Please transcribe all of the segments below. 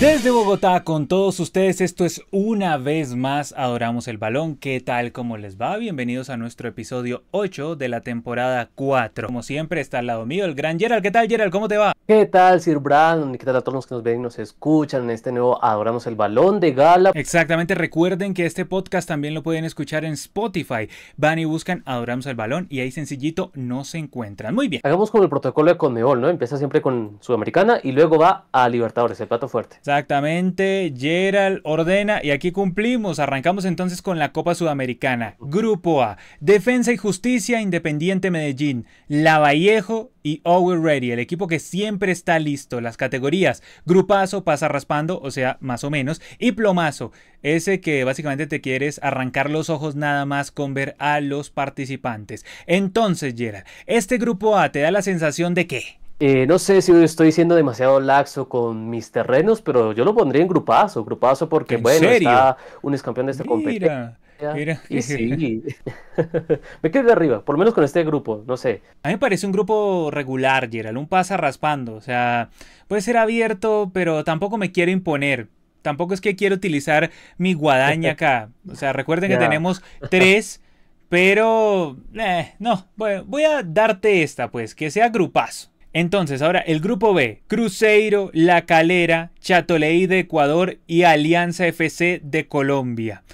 Desde Bogotá con todos ustedes, esto es una vez más Adoramos el Balón. ¿Qué tal? ¿Cómo les va? Bienvenidos a nuestro episodio 8 de la temporada 4. Como siempre está al lado mío el gran Gerald. ¿Qué tal Gerald? ¿Cómo te va? ¿Qué tal Sir Brandon? ¿Qué tal a todos los que nos ven y nos escuchan en este nuevo Adoramos el Balón de gala? Exactamente, recuerden que este podcast también lo pueden escuchar en Spotify. Van y buscan Adoramos el Balón y ahí sencillito no se encuentran. Muy bien. Hagamos como el protocolo de Conmebol, ¿no? Empieza siempre con Sudamericana y luego va a Libertadores, el plato fuerte. Exactamente, Gerald ordena y aquí cumplimos. Arrancamos entonces con la Copa Sudamericana. Grupo A, Defensa y Justicia, Independiente Medellín, Lavallejo y Over Ready, el equipo que siempre está listo. Las categorías, grupazo, pasa raspando, o sea, más o menos, y plomazo, ese que básicamente te quieres arrancar los ojos nada más con ver a los participantes. Entonces, Gerald, este Grupo A te da la sensación de que eh, no sé si estoy siendo demasiado laxo con mis terrenos, pero yo lo pondría en grupazo, grupazo porque, bueno, está un ex de esta competencia. Mira. Y sí. me quedo arriba, por lo menos con este grupo, no sé. A mí me parece un grupo regular, Gerald, un pasa raspando. O sea, puede ser abierto, pero tampoco me quiero imponer. Tampoco es que quiero utilizar mi guadaña acá. O sea, recuerden que tenemos tres, pero eh, no, voy a darte esta, pues, que sea grupazo. Entonces, ahora el grupo B, Cruzeiro, La Calera, Chatoleí de Ecuador y Alianza FC de Colombia.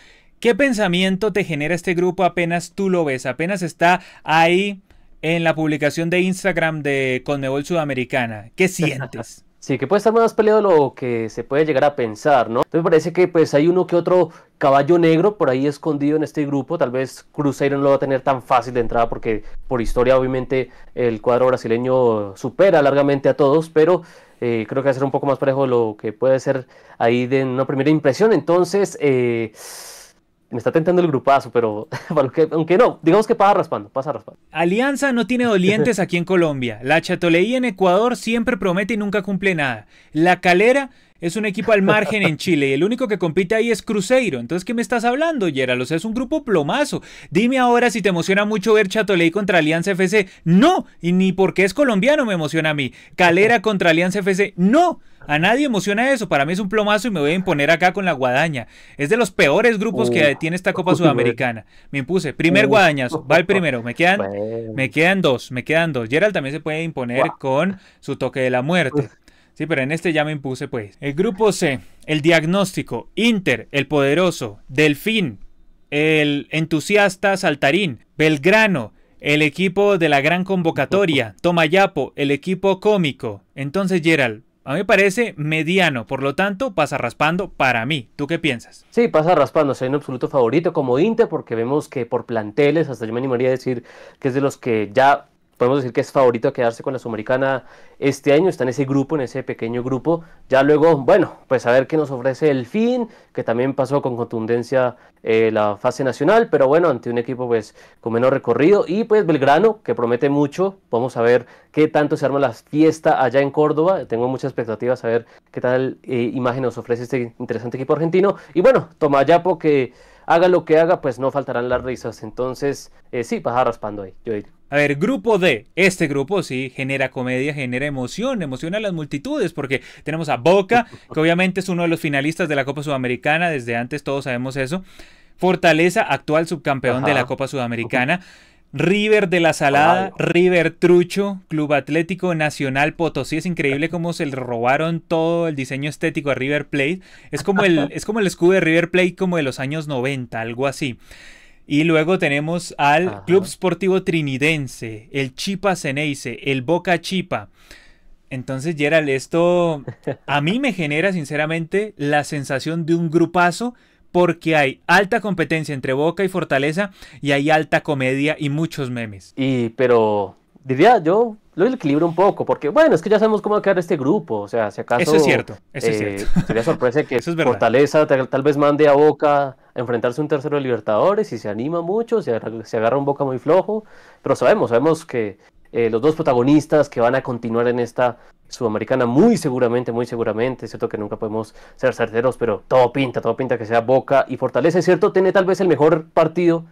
¿Qué pensamiento te genera este grupo apenas tú lo ves? Apenas está ahí en la publicación de Instagram de Conmebol Sudamericana. ¿Qué sientes? Sí, que puede estar más peleado lo que se puede llegar a pensar, ¿no? Me parece que pues hay uno que otro caballo negro por ahí escondido en este grupo. Tal vez Cruzeiro no lo va a tener tan fácil de entrada porque por historia obviamente el cuadro brasileño supera largamente a todos, pero eh, creo que va a ser un poco más parejo lo que puede ser ahí de una primera impresión. Entonces... Eh, me está tentando el grupazo, pero aunque no, digamos que pasa raspando, pasa raspando. Alianza no tiene dolientes aquí en Colombia. La Chatoleí en Ecuador siempre promete y nunca cumple nada. La Calera es un equipo al margen en Chile y el único que compite ahí es Cruzeiro. Entonces, ¿qué me estás hablando, Gerald? O sea, es un grupo plomazo. Dime ahora si te emociona mucho ver Chatoley contra Alianza FC. No, y ni porque es colombiano me emociona a mí. Calera contra Alianza FC. No. A nadie emociona eso. Para mí es un plomazo y me voy a imponer acá con la guadaña. Es de los peores grupos que tiene esta Copa Sudamericana. Me impuse. Primer Guadaña. Va el primero. Me quedan, me quedan dos. Me quedan dos. Gerald también se puede imponer con su toque de la muerte. Sí, pero en este ya me impuse pues. El grupo C, el diagnóstico, Inter, el poderoso, Delfín, el entusiasta saltarín, Belgrano, el equipo de la gran convocatoria, Tomayapo, el equipo cómico. Entonces, Gerald, a mí me parece mediano, por lo tanto pasa raspando para mí. ¿Tú qué piensas? Sí, pasa raspando, soy un absoluto favorito como Inter porque vemos que por planteles, hasta yo me animaría a decir que es de los que ya podemos decir que es favorito a quedarse con la Sudamericana este año, está en ese grupo, en ese pequeño grupo. Ya luego, bueno, pues a ver qué nos ofrece el fin, que también pasó con contundencia eh, la fase nacional, pero bueno, ante un equipo pues con menor recorrido y pues Belgrano, que promete mucho, vamos a ver qué tanto se arma la fiesta allá en Córdoba, tengo muchas expectativas a ver qué tal eh, imagen nos ofrece este interesante equipo argentino. Y bueno, Tomayapo que haga lo que haga, pues no faltarán las risas, entonces eh, sí, baja raspando ahí, yo diría. A ver, grupo D. Este grupo sí genera comedia, genera emoción, emociona a las multitudes, porque tenemos a Boca, que obviamente es uno de los finalistas de la Copa Sudamericana, desde antes todos sabemos eso. Fortaleza, actual subcampeón de la Copa Sudamericana. River de la Salada, River Trucho, Club Atlético Nacional Potosí. Es increíble cómo se le robaron todo el diseño estético a River Plate. Es como el, es como el escudo de River Plate como de los años 90, algo así. Y luego tenemos al Club Sportivo Trinidense, el Chipa Ceneice, el Boca Chipa. Entonces, Gerald, esto a mí me genera sinceramente la sensación de un grupazo porque hay alta competencia entre Boca y Fortaleza y hay alta comedia y muchos memes. Y pero diría yo, lo equilibro un poco, porque bueno, es que ya sabemos cómo va a quedar este grupo, o sea, si acaso... Eso es cierto, es eh, cierto. Sería sorpresa que es Fortaleza tal, vez mande a Boca a enfrentarse un tercero de Libertadores y se anima mucho, se, se agarra un Boca muy flojo, pero sabemos, sabemos que eh, los dos protagonistas que van a continuar en esta sudamericana muy seguramente, muy seguramente, es cierto que nunca podemos ser certeros, pero todo pinta, todo pinta que sea Boca y Fortaleza, es cierto, tiene tal vez el mejor partido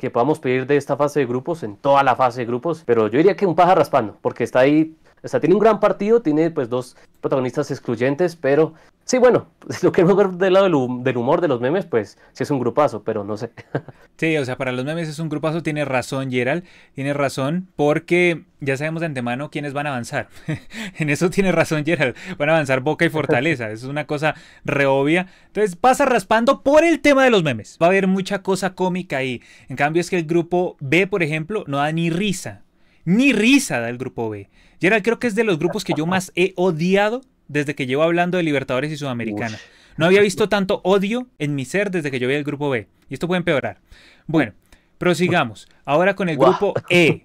que podamos pedir de esta fase de grupos, en toda la fase de grupos, pero yo diría que un paja raspando, porque está ahí o sea, tiene un gran partido, tiene pues dos protagonistas excluyentes, pero sí, bueno, lo que queremos ver del lado del, humor de los memes, pues sí es un grupazo, pero no sé. Sí, o sea, para los memes es un grupazo, tiene razón Gerald, tiene razón, porque ya sabemos de antemano quiénes van a avanzar. en eso tiene razón Gerald, van a avanzar Boca y Fortaleza, es una cosa re obvia. Entonces pasa raspando por el tema de los memes, va a haber mucha cosa cómica ahí. En cambio es que el grupo B, por ejemplo, no da ni risa, ni risa da el grupo B. Gerald, creo que es de los grupos que yo más he odiado desde que llevo hablando de Libertadores y Sudamericana. No había visto tanto odio en mi ser desde que yo vi el grupo B. Y esto puede empeorar. Bueno, prosigamos. Ahora con el grupo E,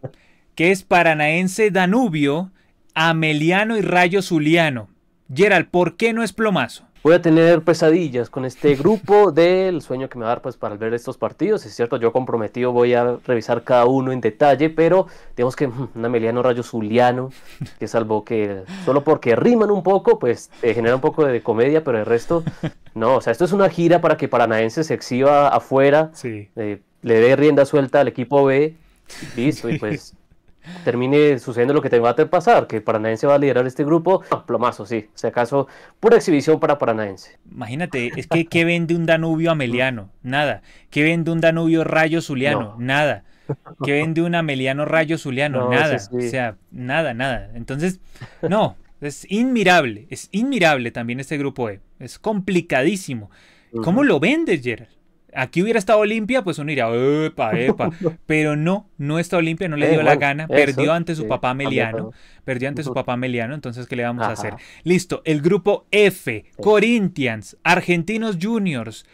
que es Paranaense Danubio, Ameliano y Rayo Zuliano. Gerald, ¿por qué no es plomazo? voy a tener pesadillas con este grupo del sueño que me va a dar pues para ver estos partidos. Es cierto, yo comprometido voy a revisar cada uno en detalle, pero digamos que mm, un Ameliano Rayo Zuliano, que salvo que solo porque riman un poco, pues genera un poco de comedia, pero el resto, no, o sea, esto es una gira para que Paranaense se exhiba afuera, eh, le dé rienda suelta al equipo B, listo, y pues termine sucediendo lo que te va a pasar, que Paranaense va a liderar este grupo, plomazo, sí, si acaso, pura exhibición para Paranaense. Imagínate, es que ¿qué vende un Danubio Ameliano? Nada. ¿Qué vende un Danubio Rayo Zuliano? Nada. ¿Qué vende un Ameliano Rayo Zuliano? nada. O sea, nada, nada. Entonces, no, es inmirable, es inmirable también este grupo e. Es complicadísimo. ¿Cómo lo vendes, Gerard? Aquí hubiera estado Olimpia, pues uno iría, epa, epa. Pero no, no está Olimpia, no le eh, dio la gana. Perdió ante su papá Meliano. Perdió ante su papá Meliano, entonces, ¿qué le vamos a hacer? Listo, el grupo F, Corinthians, Argentinos Juniors,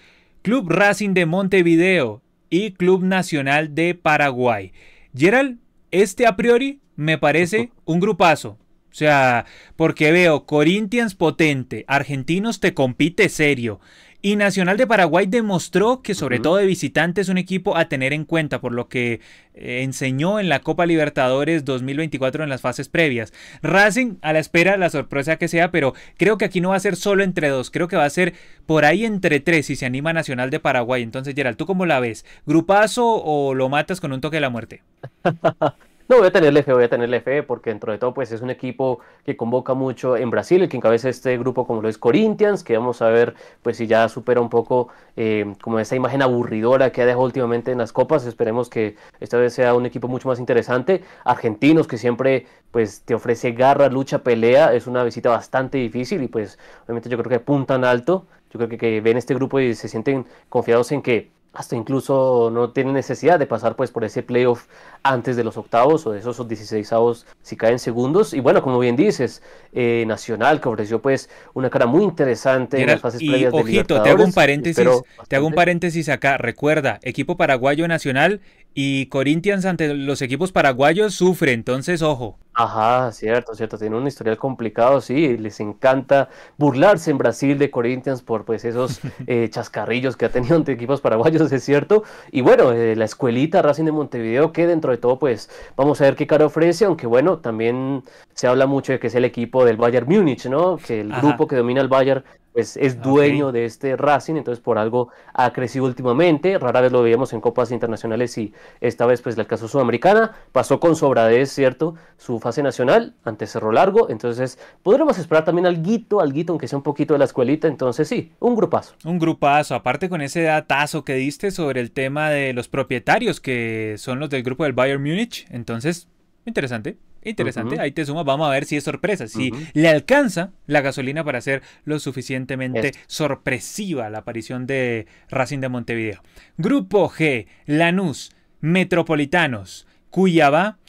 Club Racing de Montevideo y Club Nacional de Paraguay. Gerald, este a priori me parece un grupazo. O sea, porque veo Corinthians potente, Argentinos te compite serio, y Nacional de Paraguay demostró que sobre todo de visitantes, es un equipo a tener en cuenta por lo que eh, enseñó en la Copa Libertadores 2024 en las fases previas. Racing a la espera, la sorpresa que sea, pero creo que aquí no va a ser solo entre dos, creo que va a ser por ahí entre tres si se anima Nacional de Paraguay. Entonces Gerald, ¿tú cómo la ves? ¿Grupazo o lo matas con un toque de la muerte? No, voy a tenerle fe, voy a tenerle fe, eh, porque dentro de todo, pues es un equipo que convoca mucho en Brasil, el que encabeza este grupo como lo es Corinthians, que vamos a ver, pues si ya supera un poco eh, como esa imagen aburridora que ha dejado últimamente en las copas, esperemos que esta vez sea un equipo mucho más interesante. Argentinos, que siempre, pues te ofrece garra, lucha, pelea, es una visita bastante difícil y pues obviamente yo creo que apuntan alto, yo creo que ven este grupo y se sienten confiados en que hasta incluso no tiene necesidad de pasar pues por ese playoff antes de los octavos o de esos 16 avos si caen segundos. Y bueno, como bien dices, eh, Nacional que ofreció pues una cara muy interesante en las fases y previas de te hago un paréntesis, te hago un paréntesis acá. Recuerda, equipo paraguayo Nacional y Corinthians ante los equipos paraguayos sufre, entonces ojo. Ajá, cierto, cierto. Tiene un historial complicado, sí. Les encanta burlarse en Brasil de Corinthians por pues esos eh, chascarrillos que ha tenido ante equipos paraguayos, es cierto. Y bueno, eh, la escuelita Racing de Montevideo, que dentro de todo, pues vamos a ver qué cara ofrece, aunque bueno, también se habla mucho de que es el equipo del Bayern Múnich, ¿no? Que el grupo que domina el Bayern pues, es dueño de este Racing, entonces por algo ha crecido últimamente. Rara vez lo veíamos en copas internacionales y esta vez pues la caso Sudamericana. Pasó con sobradez, ¿cierto? Su fase nacional ante Cerro Largo, entonces podremos esperar también al guito, al guito, aunque sea un poquito de la escuelita. Entonces sí, un grupazo. Un grupazo, aparte con ese datazo que diste sobre el tema de los propietarios que son los del grupo del Bayern Múnich, entonces interesante. Interesante, ahí te sumo, vamos a ver si es sorpresa, si le alcanza la gasolina para ser lo suficientemente sorpresiva la aparición de Racing de Montevideo. Grupo G, Lanús, Metropolitanos, Cuyabá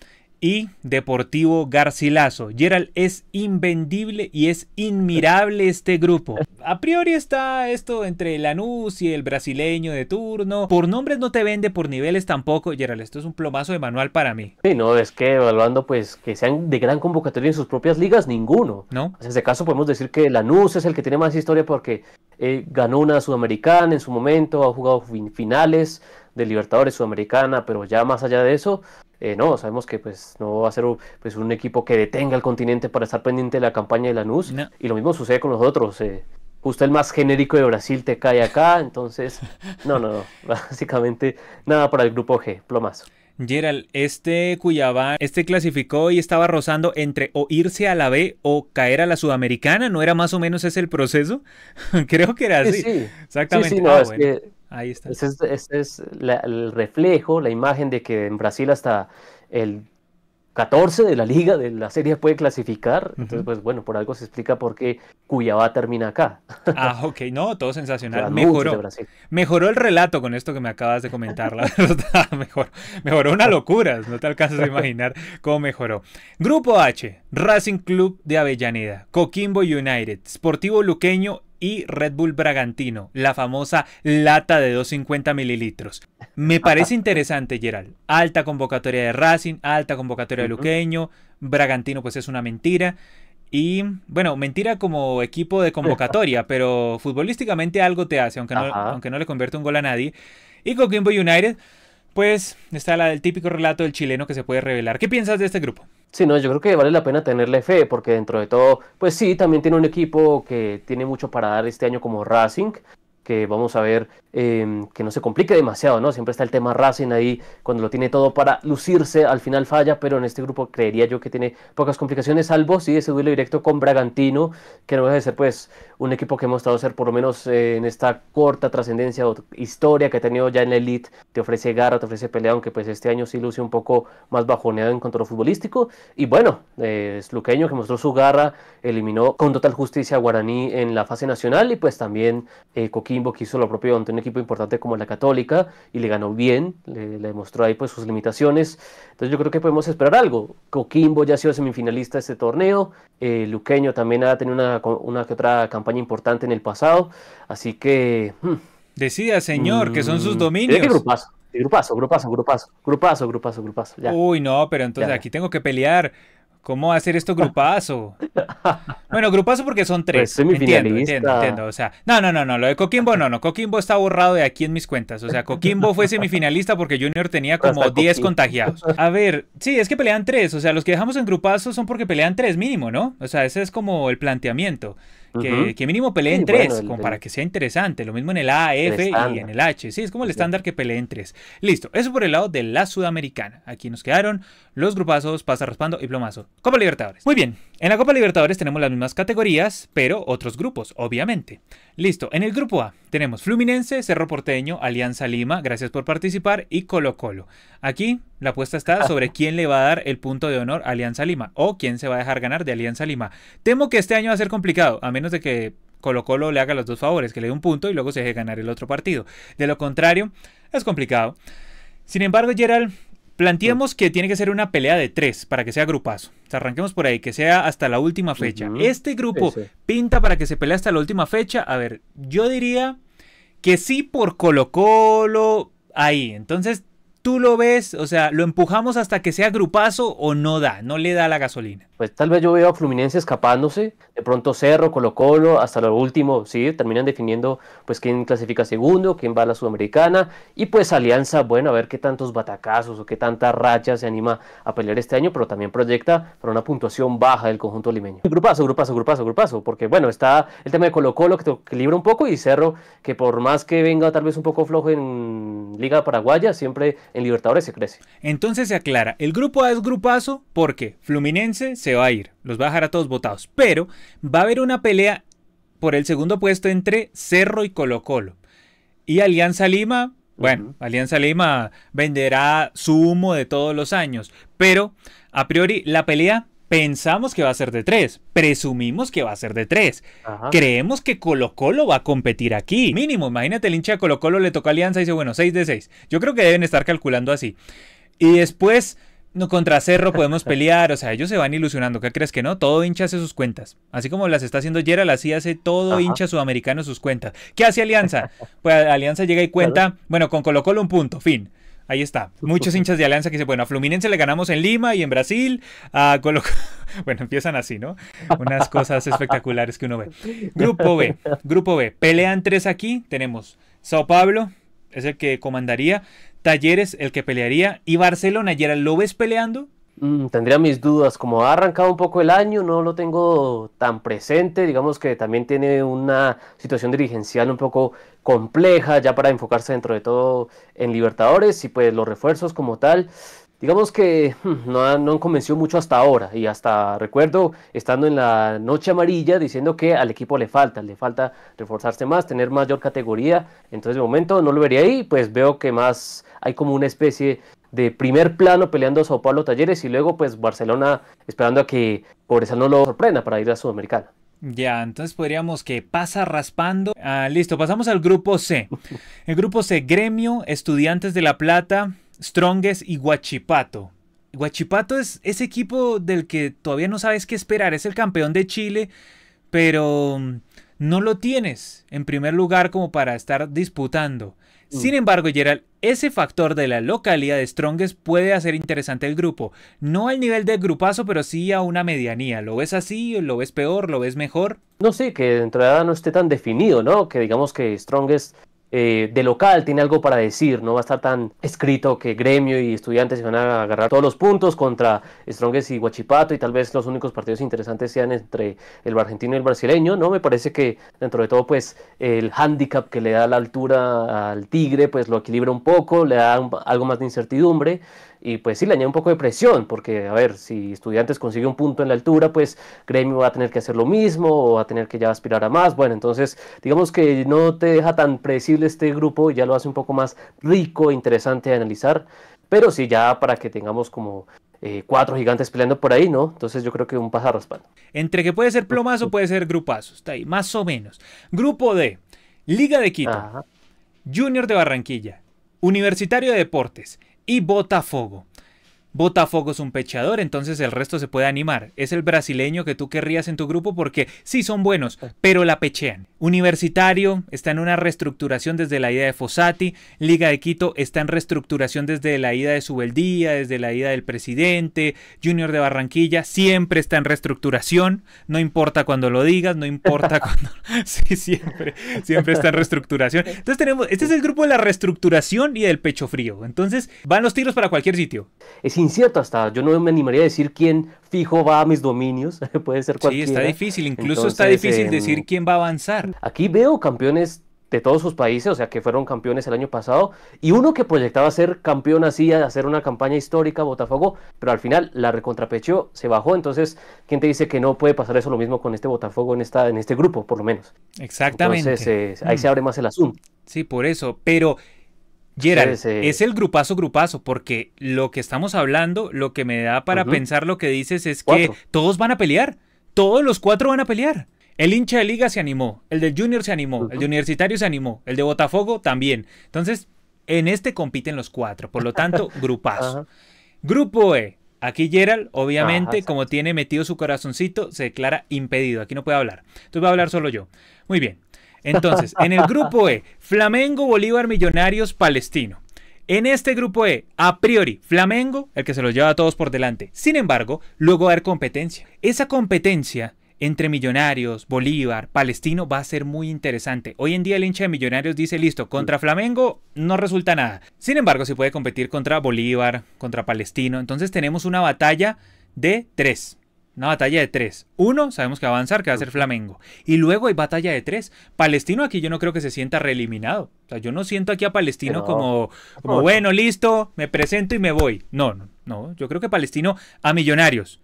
y Deportivo Garcilaso. Gerald es invendible y es inmirable este grupo. A priori está esto entre Lanús y el brasileño de turno. Por nombres no te vende, por niveles tampoco. Gerald, esto es un plomazo de manual para mí. Sí, no, es que evaluando pues que sean de gran convocatoria en sus propias ligas, ninguno. No. En este caso podemos decir que Lanús es el que tiene más historia porque eh, ganó una sudamericana en su momento, ha jugado finales de Libertadores Sudamericana, pero ya más allá de eso, eh, no, sabemos que pues no va a ser pues, un equipo que detenga el continente para estar pendiente de la campaña de la NUS Y lo mismo sucede con nosotros. Eh, Usted el más genérico de Brasil te cae acá, entonces, no, no, Básicamente nada para el grupo G, plomazo. Gerald, este Cuyabá, este clasificó y estaba rozando entre o irse a la B o caer a la Sudamericana, ¿no era más o menos ese el proceso? Creo que era así. Sí, Exactamente. no, ah, Ahí está. Ese es, el reflejo, la imagen de que en Brasil hasta el 14 de la liga de la serie puede clasificar. Entonces, pues bueno, por algo se explica por qué Cuyabá termina acá. Ah, ok, no, todo sensacional. Mejoró. Mejoró el relato con esto que me acabas de comentar, Mejor, mejoró una locura, no te alcanzas a imaginar cómo mejoró. Grupo H, Racing Club de Avellaneda, Coquimbo United, Sportivo Luqueño y Red Bull Bragantino, la famosa lata de 250 mililitros. Me parece interesante, Gerald. Alta convocatoria de Racing, alta convocatoria de Luqueño, Bragantino pues es una mentira. Y bueno, mentira como equipo de convocatoria, pero futbolísticamente algo te hace, aunque no, aunque no le convierta un gol a nadie. Y con Coquimbo United, pues está el típico relato del chileno que se puede revelar. ¿Qué piensas de este grupo? Sí, no, yo creo que vale la pena tenerle fe, porque dentro de todo, pues sí, también tiene un equipo que tiene mucho para dar este año como Racing, que vamos a ver Em, que no se complique demasiado, ¿no? Siempre está el tema Racing ahí, cuando lo tiene todo para lucirse, al final falla, pero en este grupo creería yo que tiene pocas complicaciones, salvo si ese duelo directo con Bragantino, que no de ser pues un equipo que hemos estado ser por lo menos eh, en esta corta trascendencia o historia que ha tenido ya en la elite, te ofrece garra, te ofrece pelea, aunque pues este año sí luce un poco más bajoneado en cuanto a futbolístico, y bueno, es eh, Luqueño que mostró su garra, eliminó con total justicia a Guaraní en la fase nacional, y pues también eh, Coquimbo que hizo lo propio Antonio equipo importante como la Católica y le ganó bien, le, le, demostró ahí pues sus limitaciones. Entonces yo creo que podemos esperar algo. Coquimbo ya ha sido semifinalista de este torneo, eh, Luqueño también ha tenido una, que otra campaña importante en el pasado, así que... Hmm. Decida, señor, que son sus mm. dominios. ¿Qué grupazo? Grupazo, grupazo, grupazo, grupazo, grupazo, grupazo. Uy, no, pero entonces aquí tengo que pelear ¿Cómo hacer esto grupazo? bueno, grupazo porque son tres. Pues, entiendo, entiendo, entiendo. O sea, no, no, no, no. Lo de Coquimbo no, no. Coquimbo está borrado de aquí en mis cuentas. O sea, Coquimbo fue semifinalista porque Junior tenía pues, como 10 contagiados. A ver, sí, es que pelean tres. O sea, los que dejamos en grupazo son porque pelean tres mínimo, ¿no? O sea, ese es como el planteamiento que, mínimo peleen tres, como para que sea interesante. Lo mismo en el A, F y en el H. Sí, es como el estándar que peleen tres. Listo, eso por el lado de la Sudamericana. Aquí nos quedaron los grupazos, pasa raspando y plomazo. Como Libertadores. Muy bien, en la Copa Libertadores tenemos las mismas categorías, pero otros grupos, obviamente. Listo, en el grupo A tenemos Fluminense, Cerro Porteño, Alianza Lima, gracias por participar, y Colo Colo. Aquí la apuesta está ah. sobre quién le va a dar el punto de honor a Alianza Lima o quién se va a dejar ganar de Alianza Lima. Temo que este año va a ser complicado, a menos de que Colo Colo le haga los dos favores, que le dé un punto y luego se deje ganar el otro partido. De lo contrario, es complicado. Sin embargo, Gerald, Planteamos que tiene que ser una pelea de tres para que sea grupazo. O arranquemos por ahí, que sea hasta la última fecha. Este grupo pinta para que se pelee hasta la última fecha. A ver, yo diría que sí por Colo Colo ahí. Entonces tú lo ves, o sea, lo empujamos hasta que sea grupazo o no da, no le da la gasolina. Pues tal vez yo veo a Fluminense escapándose, de pronto Cerro, Colo Colo, hasta lo último, sí, terminan definiendo pues quién clasifica segundo, quién va a la Sudamericana y pues Alianza, bueno, a ver qué tantos batacazos o qué tanta racha se anima a pelear este año, pero también proyecta para una puntuación baja del conjunto limeño. Grupazo, grupazo, grupazo, grupazo, porque bueno, está el tema de Colo Colo que te equilibra un poco y Cerro que por más que venga tal vez un poco flojo en Liga Paraguaya, siempre el Libertadores se crece. Entonces se aclara, el grupo A es grupazo porque Fluminense se va a ir, los va a dejar a todos votados, pero va a haber una pelea por el segundo puesto entre Cerro y Colo Colo. Y Alianza Lima, bueno, Alianza Lima venderá su humo de todos los años, pero a priori la pelea pensamos que va a ser de tres, presumimos que va a ser de tres, creemos que Colo Colo va a competir aquí. Mínimo, imagínate el hincha de Colo Colo le toca Alianza y dice, bueno, seis de seis. Yo creo que deben estar calculando así. Y después... No, contra Cerro podemos pelear, o sea, ellos se van ilusionando, ¿qué crees que no? Todo hincha hace sus cuentas. Así como las está haciendo Gerald, así hace todo hincha sudamericano sus cuentas. ¿Qué hace Alianza? Pues Alianza llega y cuenta, bueno, con Colo Colo un punto, fin. Ahí está. Muchos hinchas de Alianza que dicen, bueno, a Fluminense le ganamos en Lima y en Brasil. Bueno, empiezan así, ¿no? Unas cosas espectaculares que uno ve. Grupo B, Grupo B. Pelean tres aquí. Tenemos Sao Paulo, es el que comandaría. Talleres, el que pelearía. Y Barcelona, ¿y lo ves peleando? Mm, tendría mis dudas, como ha arrancado un poco el año, no lo tengo tan presente, digamos que también tiene una situación dirigencial un poco compleja ya para enfocarse dentro de todo en Libertadores y pues los refuerzos como tal, digamos que mm, no han, no han, convencido mucho hasta ahora y hasta recuerdo estando en la noche amarilla diciendo que al equipo le falta, le falta reforzarse más, tener mayor categoría, entonces de momento no lo vería ahí, pues veo que más hay como una especie de primer plano peleando a Sao Paulo Talleres y luego pues Barcelona esperando a que eso no lo sorprenda para ir a Sudamericana. Ya, entonces podríamos que pasa raspando. Ah, listo, pasamos al grupo C. El grupo C, Gremio, Estudiantes de La Plata, Strongest y Guachipato. Guachipato es ese equipo del que todavía no sabes qué esperar. Es el campeón de Chile, pero no lo tienes en primer lugar como para estar disputando. Sin mm. embargo, Gerald, ese factor de la localidad de Strongest puede hacer interesante el grupo. No al nivel del grupazo, pero sí a una medianía. ¿Lo ves así? ¿Lo ves peor? ¿Lo ves mejor? No sé, que dentro de entrada no esté tan definido, ¿no? Que digamos que Strongest eh, de local tiene algo para decir, no va a estar tan escrito que gremio y estudiantes van a agarrar todos los puntos contra Strongest y Huachipato y tal vez los únicos partidos interesantes sean entre el argentino y el brasileño, ¿no? Me parece que dentro de todo pues el hándicap que le da la altura al Tigre pues lo equilibra un poco, le da algo más de incertidumbre y pues sí le añade un poco de presión, porque a ver, si estudiantes consigue un punto en la altura, pues gremio va a tener que hacer lo mismo o va a tener que ya aspirar a más. Bueno, entonces digamos que no te deja tan predecible este grupo, ya lo hace un poco más rico e interesante de analizar, pero sí ya para que tengamos como eh, cuatro gigantes peleando por ahí, ¿no? Entonces yo creo que un pasa Entre que puede ser plomazo, puede ser grupazo, está ahí, más o menos. Grupo D, Liga de Quito, Junior de Barranquilla, Universitario de Deportes, y Botafogo. Botafogo es un pecheador, entonces el resto se puede animar. Es el brasileño que tú querrías en tu grupo porque sí son buenos, pero la pechean. Universitario está en una reestructuración desde la ida de Fossati, Liga de Quito está en reestructuración desde la ida de Subeldía, desde la ida del presidente, Junior de Barranquilla siempre está en reestructuración, no importa cuando lo digas, no importa cuando... sí, siempre, siempre está en reestructuración. Entonces tenemos, este es el grupo de la reestructuración y del pecho frío, entonces van los tiros para cualquier sitio. Es incierto hasta. Yo no me animaría a decir quién fijo va a mis dominios. Puede ser cualquiera. Sí, está difícil. Incluso está difícil em, decir quién va a avanzar. Aquí veo campeones de todos sus países, o sea, que fueron campeones el año pasado, y uno que proyectaba ser campeón así, hacer una campaña histórica, Botafogo, pero al final la recontrapechó, se bajó, entonces, ¿quién te dice que no puede pasar eso lo mismo con este Botafogo en, esta, en este grupo, por lo menos? Exactamente. Entonces, eh, ahí se mm. abre más el asunto. Sí, por eso, pero Gerald, es el grupazo grupazo, porque lo que estamos hablando, lo que me da para pensar lo que dices es que todos van a pelear, todos los cuatro van a pelear. El hincha de liga se animó, el del junior se animó, el de universitario se animó, el de Botafogo también. Entonces, en este compiten los cuatro, por lo tanto, grupazo. Grupo E, Aquí Gerald, obviamente, como tiene metido su corazoncito, se declara impedido. Aquí no puede hablar. Entonces voy a hablar solo yo. Muy bien. Entonces, en el grupo E, Flamengo, Bolívar, Millonarios, Palestino. En este grupo E, a priori, Flamengo, el que se los lleva a todos por delante. Sin embargo, luego va a haber competencia. Esa competencia entre Millonarios, Bolívar, Palestino va a ser muy interesante. Hoy en día el hincha de Millonarios dice, listo, contra Flamengo no resulta nada. Sin embargo, si puede competir contra Bolívar, contra Palestino. Entonces tenemos una batalla de tres. Una batalla de tres. Uno, sabemos que va a avanzar, que va a ser Flamengo. Y luego hay batalla de tres. Palestino aquí yo no creo que se sienta reeliminado. O sea, yo no siento aquí a Palestino como, como, bueno, listo, me presento y me voy. No, no, no. Yo creo que Palestino a Millonarios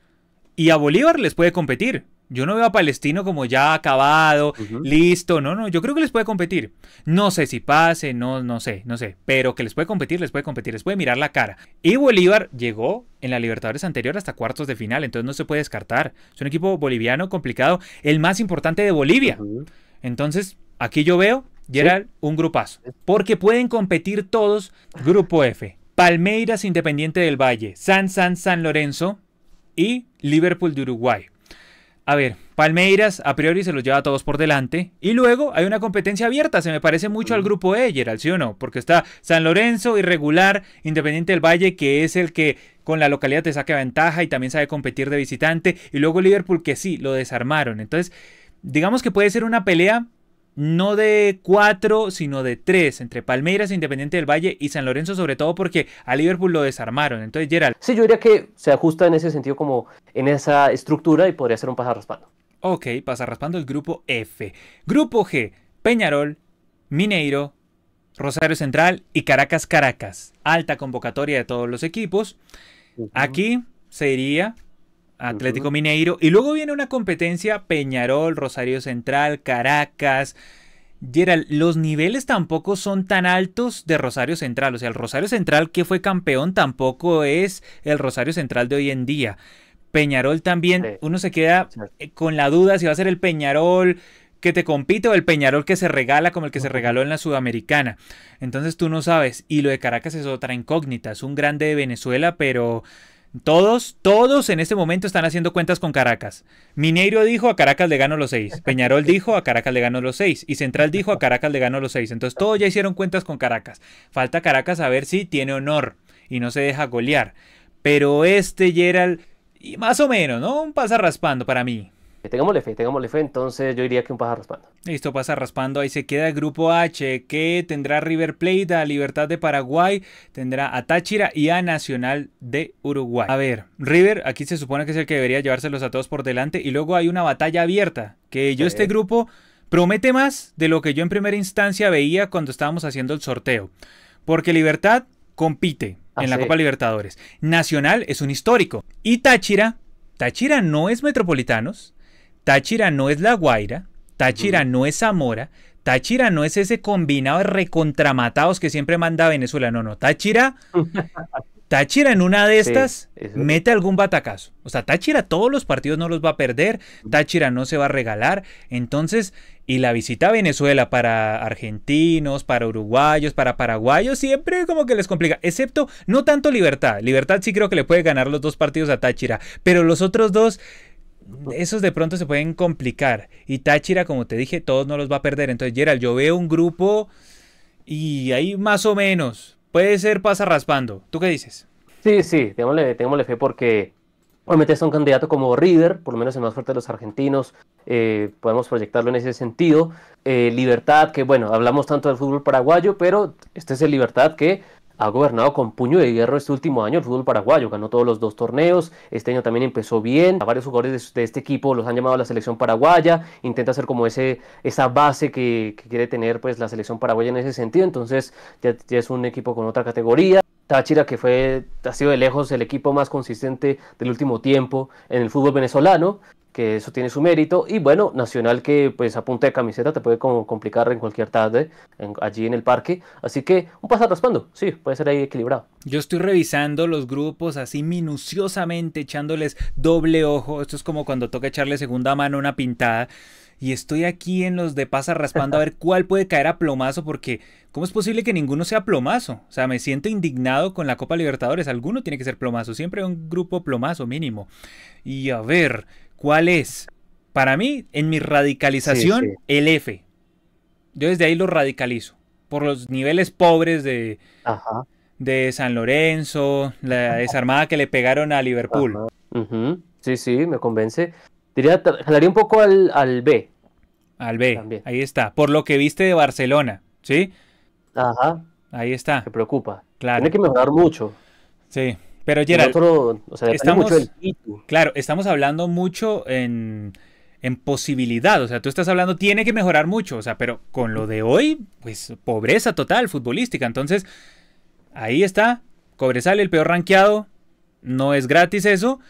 y a Bolívar les puede competir. Yo no veo a Palestino como ya acabado, listo, no, no, yo creo que les puede competir. No sé si pase, no, no sé, no sé, pero que les puede competir, les puede competir, les puede mirar la cara. Y Bolívar llegó en la Libertadores anterior hasta cuartos de final, entonces no se puede descartar. Es un equipo boliviano complicado, el más importante de Bolivia. Entonces, aquí yo veo, Geral, un grupazo, porque pueden competir todos, Grupo F. Palmeiras Independiente del Valle, San San San Lorenzo y Liverpool de Uruguay. A ver, Palmeiras a priori se los lleva a todos por delante. Y luego hay una competencia abierta. Se me parece mucho al mm. grupo E, ¿al ¿sí o no? Porque está San Lorenzo, irregular, Independiente del Valle, que es el que con la localidad te saca ventaja y también sabe competir de visitante. Y luego Liverpool, que sí, lo desarmaron. Entonces, digamos que puede ser una pelea no de cuatro, sino de tres, entre Palmeiras, Independiente del Valle y San Lorenzo, sobre todo porque a Liverpool lo desarmaron. Entonces, Gerald. Sí, yo diría que se ajusta en ese sentido, como en esa estructura, y podría ser un pasarraspando. Ok, pasarraspando el grupo F. Grupo G, Peñarol, Mineiro, Rosario Central y Caracas Caracas. Alta convocatoria de todos los equipos. Aquí se iría Atlético Mineiro. Y luego viene una competencia Peñarol, Rosario Central, Caracas. Gerald, los niveles tampoco son tan altos de Rosario Central. O sea, el Rosario Central que fue campeón tampoco es el Rosario Central de hoy en día. Peñarol también, uno se queda eh, con la duda si va a ser el Peñarol que te compite o el Peñarol que se regala como el que se regaló en la Sudamericana. Entonces tú no sabes. Y lo de Caracas es otra incógnita. Es un grande de Venezuela, pero todos, todos en este momento están haciendo cuentas con Caracas. Mineiro dijo a Caracas le gano los seis. Peñarol dijo a Caracas le gano los seis. Y Central dijo a Caracas le gano los seis. Entonces todos ya hicieron cuentas con Caracas. Falta Caracas a ver si tiene honor y no se deja golear. Pero este Gerald, y más o menos, ¿no? Un pasa raspando para mí. Que este, tengámosle fe, el fe, entonces yo diría que un pasa raspando. Listo, pasa raspando, ahí se queda el grupo H, que tendrá River Plate, a Libertad de Paraguay, tendrá a Táchira y a Nacional de Uruguay. A ver, River, aquí se supone que es el que debería llevárselos a todos por delante, y luego hay una batalla abierta, que yo este grupo promete más de lo que yo en primera instancia veía cuando estábamos haciendo el sorteo, porque Libertad compite ah, en la Copa Libertadores, Nacional es un histórico, y Táchira... Táchira no es Metropolitanos, Táchira no es La Guaira, Táchira no es Zamora, Táchira no es ese combinado de recontramatados que siempre manda Venezuela, no, no, Táchira, Táchira en una de estas mete algún batacazo. O sea, Táchira todos los partidos no los va a perder, Táchira no se va a regalar, entonces, y la visita a Venezuela para argentinos, para uruguayos, para paraguayos, siempre como que les complica, excepto, no tanto Libertad, Libertad sí creo que le puede ganar los dos partidos a Táchira, pero los otros dos esos de pronto se pueden complicar. Y Táchira, como te dije, todos no los va a perder. Entonces, Gerald, yo veo un grupo y ahí más o menos puede ser pasa raspando. ¿Tú qué dices? Sí, sí, tengámosle, fe porque obviamente es un candidato como Reader, por lo menos el más fuerte de los argentinos. Eh, podemos proyectarlo en ese sentido. Eh, libertad, que bueno, hablamos tanto del fútbol paraguayo, pero este es el Libertad que ha gobernado con puño de hierro este último año el fútbol paraguayo, ganó todos los dos torneos, este año también empezó bien, a varios jugadores de, este equipo los han llamado la selección paraguaya, intenta ser como ese, esa base que, quiere tener pues la selección paraguaya en ese sentido, entonces ya, ya es un equipo con otra categoría. Táchira, que fue, ha sido de lejos el equipo más consistente del último tiempo en el fútbol venezolano que eso tiene su mérito. Y bueno, Nacional que pues a punta de camiseta te puede complicar en cualquier tarde allí en el parque. Así que un pasarraspando raspando, sí, puede ser ahí equilibrado. Yo estoy revisando los grupos así minuciosamente, echándoles doble ojo. Esto es como cuando toca echarle segunda mano una pintada y estoy aquí en los de pasa raspando a ver cuál puede caer a plomazo, porque ¿cómo es posible que ninguno sea plomazo? O sea, me siento indignado con la Copa Libertadores, alguno tiene que ser plomazo, siempre un grupo plomazo mínimo. Y a ver, ¿Cuál es? Para mí, en mi radicalización, el F. Yo desde ahí lo radicalizo. Por los niveles pobres de, de San Lorenzo, la desarmada que le pegaron a Liverpool. Sí, sí, me convence. Diría, jalaría un poco al, B. Al B, ahí está. Por lo que viste de Barcelona, ¿sí? Ajá. Ahí está. Se preocupa. Tiene que mejorar mucho. Sí. Pero Gerard, estamos, claro, estamos hablando mucho en, posibilidad, o sea, tú estás hablando, tiene que mejorar mucho, o sea, pero con lo de hoy, pues pobreza total futbolística, entonces ahí está, Cobresal, el peor ranqueado, no es gratis eso,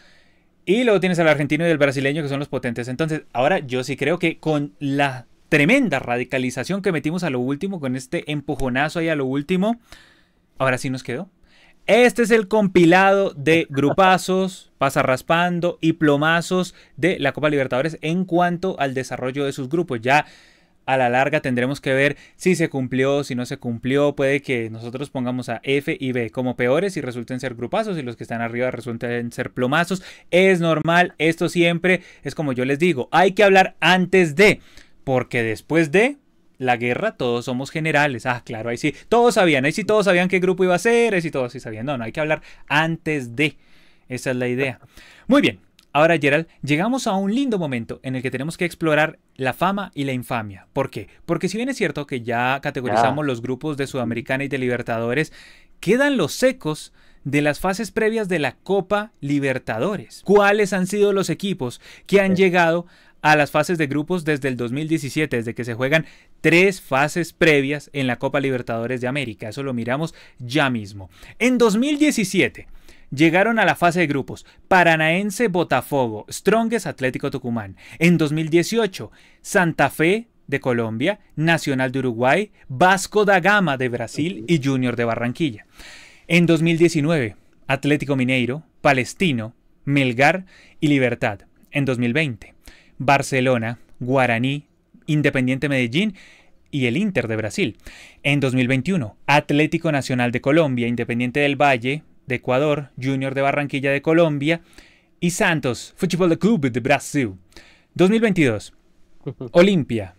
y luego tienes al argentino y al brasileño que son los potentes, entonces ahora yo sí creo que con la tremenda radicalización que metimos a lo último, con este empujonazo ahí a lo último, ahora sí nos quedó. Este es el compilado de grupazos, pasa raspando y plomazos de la Copa Libertadores en cuanto al desarrollo de sus grupos. Ya a la larga tendremos que ver si se cumplió, si no se cumplió. Puede que nosotros pongamos a F y B como peores y resulten ser grupazos y los que están arriba resulten ser plomazos. Es normal, esto siempre es como yo les digo, hay que hablar antes de, porque después de la guerra, todos somos generales. Ah, claro, ahí sí. Todos sabían, ahí sí todos sabían qué grupo iba a ser, ahí sí todos sí sabían. No, no, hay que hablar antes de. Esa es la idea. Muy bien. Ahora, Gerald, llegamos a un lindo momento en el que tenemos que explorar la fama y la infamia. ¿Por qué? Porque si bien es cierto que ya categorizamos los grupos de Sudamericana y de Libertadores, quedan los secos de las fases previas de la Copa Libertadores. ¿Cuáles han sido los equipos que han llegado a las fases de grupos desde el 2017, desde que se juegan tres fases previas en la Copa Libertadores de América. Eso lo miramos ya mismo. En 2017 llegaron a la fase de grupos Paranaense Botafogo, Strongest Atlético Tucumán. En 2018, Santa Fe de Colombia, Nacional de Uruguay, Vasco da Gama de Brasil y Junior de Barranquilla. En 2019, Atlético Mineiro, Palestino, Melgar y Libertad. En 2020, Barcelona, Guaraní, Independiente Medellín y el Inter de Brasil. En 2021, Atlético Nacional de Colombia, Independiente del Valle de Ecuador, Junior de Barranquilla de Colombia y Santos, Fútbol Club de Brasil. 2022, Olimpia,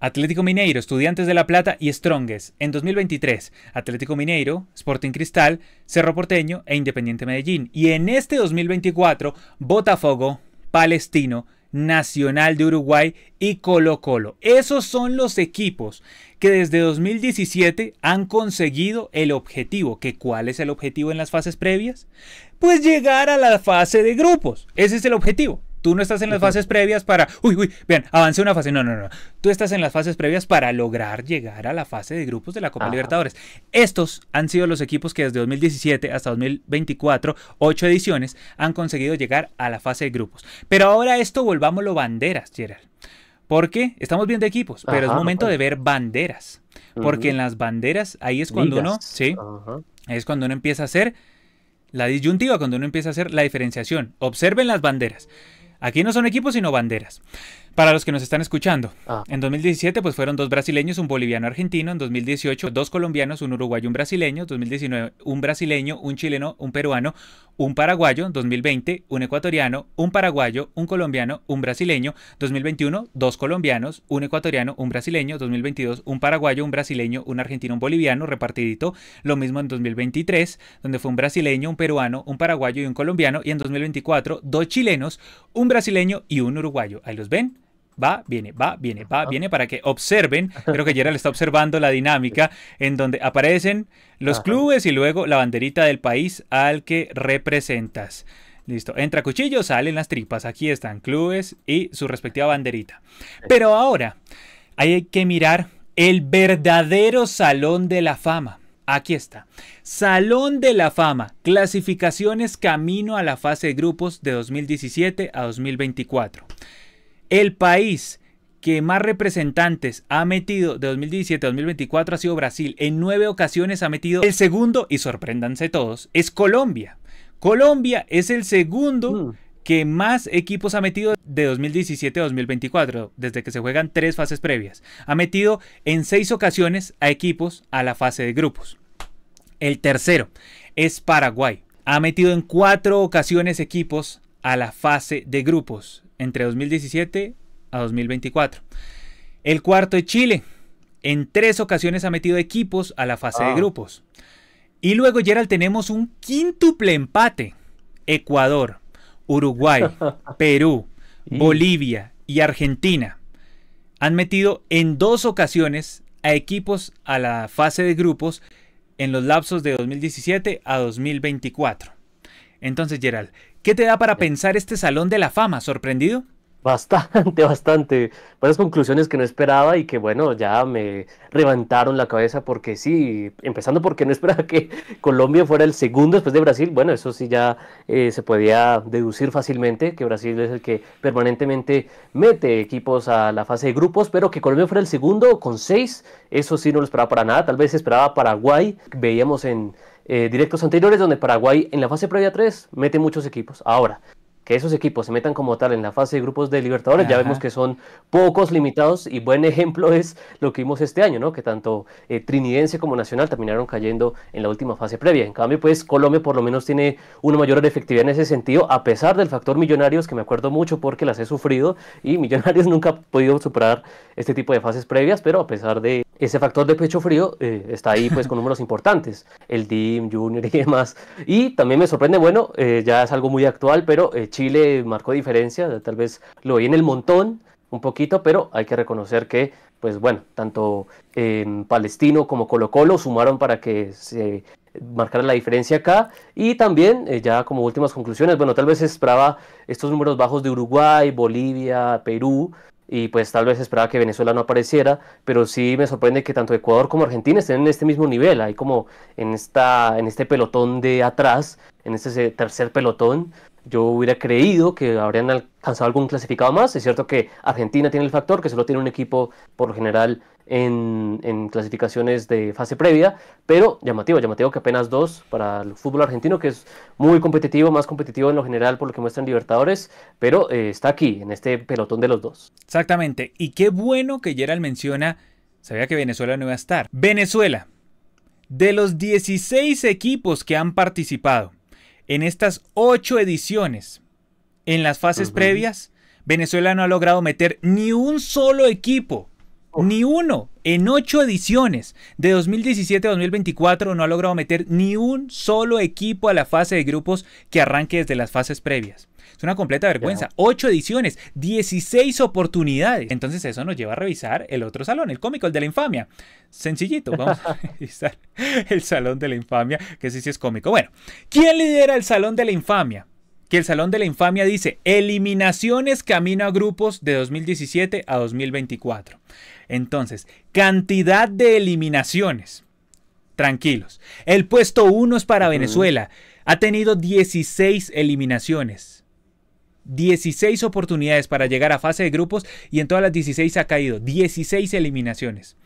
Atlético Mineiro, Estudiantes de La Plata y Strongest. En 2023, Atlético Mineiro, Sporting Cristal, Cerro Porteño e Independiente Medellín. Y en este 2024, Botafogo, Palestino, Nacional de Uruguay y Colo Colo. Esos son los equipos que desde 2017 han conseguido el objetivo. ¿Que ¿Cuál es el objetivo en las fases previas? Pues llegar a la fase de grupos. Ese es el objetivo. Tú no estás en las fases previas para, uy, uy, vean, avance una fase. No, no, no. Tú estás en las fases previas para lograr llegar a la fase de grupos de la Copa Libertadores. Estos han sido los equipos que desde 2017 hasta 2024, ocho ediciones, han conseguido llegar a la fase de grupos. Pero ahora esto volvámoslo banderas, Gerald. Porque estamos viendo equipos, pero es momento de pues. ver banderas. Porque en las banderas, ahí es cuando uno, sí, es cuando uno empieza a hacer la disyuntiva, cuando uno empieza a hacer la diferenciación. Observen las banderas. Aquí no son equipos, sino banderas. Para los que nos están escuchando, ah. en 2017 pues fueron dos brasileños, un boliviano argentino, en 2018 dos colombianos, un uruguayo, un brasileño, 2019 un brasileño, un chileno, un peruano, un paraguayo, 2020 un ecuatoriano, un paraguayo, un colombiano, un brasileño, 2021 dos colombianos, un ecuatoriano, un brasileño, 2022 un paraguayo, un brasileño, un argentino, un boliviano, repartidito, lo mismo en 2023, donde fue un brasileño, un peruano, un paraguayo y un colombiano, y en 2024 dos chilenos, un brasileño y un uruguayo. Ahí los ven va, viene, va, viene, va, viene, para que observen, creo que Gerald está observando la dinámica en donde aparecen los clubes y luego la banderita del país al que representas. Listo, entra cuchillo, salen las tripas, aquí están clubes y su respectiva banderita. Pero ahora hay que mirar el verdadero salón de la fama. Aquí está. Salón de la Fama. Clasificaciones camino a la fase de grupos de 2017 a 2024. El país que más representantes ha metido de 2017 a 2024 ha sido Brasil. En nueve ocasiones ha metido el segundo, y sorpréndanse todos, es Colombia. Colombia es el segundo mm. que más equipos ha metido de 2017 a 2024, desde que se juegan tres fases previas. Ha metido en seis ocasiones a equipos a la fase de grupos. El tercero es Paraguay. Ha metido en cuatro ocasiones equipos a la fase de grupos entre 2017 a 2024. El cuarto es Chile. En tres ocasiones ha metido equipos a la fase de ah. grupos. Y luego, Gerald, tenemos un quíntuple empate. Ecuador, Uruguay, Perú, Bolivia y Argentina han metido en dos ocasiones a equipos a la fase de grupos en los lapsos de 2017 a 2024. Entonces, Gerald, ¿Qué te da para eh. pensar este Salón de la Fama? ¿Sorprendido? Bastante, bastante. Buenas conclusiones que no esperaba y que bueno, ya me levantaron la cabeza porque sí, empezando porque no esperaba que Colombia fuera el segundo después de Brasil. Bueno, eso sí ya eh, se podía deducir fácilmente que Brasil es el que permanentemente mete equipos a la fase de grupos, pero que Colombia fuera el segundo con seis, eso sí no lo esperaba para nada. Tal vez esperaba Paraguay, veíamos en eh, directos anteriores donde Paraguay en la fase previa 3 mete muchos equipos. Ahora, que esos equipos se metan como tal en la fase de grupos de Libertadores, ya vemos que son pocos, limitados, y buen ejemplo es lo que vimos este año, ¿no? Que tanto eh, Trinidense como Nacional terminaron cayendo en la última fase previa. En cambio, pues Colombia por lo menos tiene una mayor efectividad en ese sentido, a pesar del factor Millonarios, que me acuerdo mucho porque las he sufrido, y Millonarios nunca ha podido superar este tipo de fases previas, pero a pesar de ese factor de pecho frío eh, está ahí pues con números importantes, el DIM, Junior y demás. Y también me sorprende, bueno, eh, ya es algo muy actual, pero eh, Chile marcó diferencia, tal vez lo vi en el montón un poquito, pero hay que reconocer que, pues bueno, tanto Palestino como Colo Colo sumaron para que se marcara la diferencia acá. Y también, ya como últimas conclusiones, bueno, tal vez esperaba estos números bajos de Uruguay, Bolivia, Perú, y pues tal vez esperaba que Venezuela no apareciera, pero sí me sorprende que tanto Ecuador como Argentina estén en este mismo nivel, ahí como en, esta, en este pelotón de atrás, en este tercer pelotón, yo hubiera creído que habrían alcanzado algún clasificado más. Es cierto que Argentina tiene el factor, que solo tiene un equipo por lo general en, clasificaciones de fase previa, pero llamativo, llamativo que apenas dos para el fútbol argentino, que es muy competitivo, más competitivo en lo general por lo que muestran Libertadores, pero eh, está aquí, en este pelotón de los dos. Exactamente, y qué bueno que Gerald menciona, sabía que Venezuela no iba a estar. Venezuela, de los 16 equipos que han participado, en estas ocho ediciones, en las fases previas, Venezuela no ha logrado meter ni un solo equipo, ni uno, en ocho ediciones de 2017 a 2024 no ha logrado meter ni un solo equipo a la fase de grupos que arranque desde las fases previas. Es una completa vergüenza. Ocho ediciones, 16 oportunidades. Entonces eso nos lleva a revisar el otro salón, el cómico, el de la infamia. Sencillito, vamos a revisar el salón de la infamia, que sí, sí es cómico. Bueno, ¿quién lidera el salón de la infamia? que el Salón de la Infamia dice eliminaciones camino a grupos de 2017 a 2024. Entonces, cantidad de eliminaciones. Tranquilos. El puesto 1 es para Venezuela. Ha tenido 16 eliminaciones. 16 oportunidades para llegar a fase de grupos y en todas las 16 ha caído. 16 eliminaciones.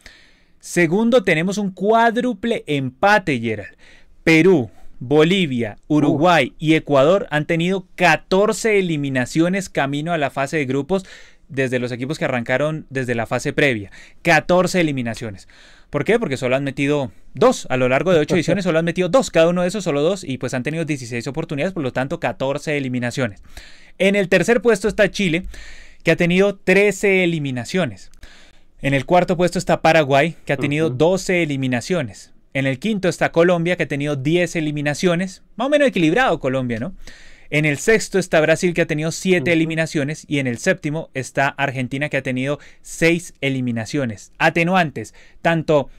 Segundo, tenemos un cuádruple empate, Gerald. Perú, Bolivia, Uruguay y Ecuador han tenido 14 eliminaciones camino a la fase de grupos desde los equipos que arrancaron desde la fase previa. 14 eliminaciones. ¿Por qué? Porque solo han metido dos. A lo largo de ocho ediciones solo han metido dos. Cada uno de esos solo dos. Y pues han tenido 16 oportunidades, por lo tanto 14 eliminaciones. En el tercer puesto está Chile, que ha tenido 13 eliminaciones. En el cuarto puesto está Paraguay, que ha tenido 12 eliminaciones. En el quinto está Colombia, que ha tenido 10 eliminaciones. Más o menos equilibrado Colombia, ¿no? En el sexto está Brasil, que ha tenido 7 eliminaciones. Y en el séptimo está Argentina, que ha tenido 6 eliminaciones. Atenuantes, tanto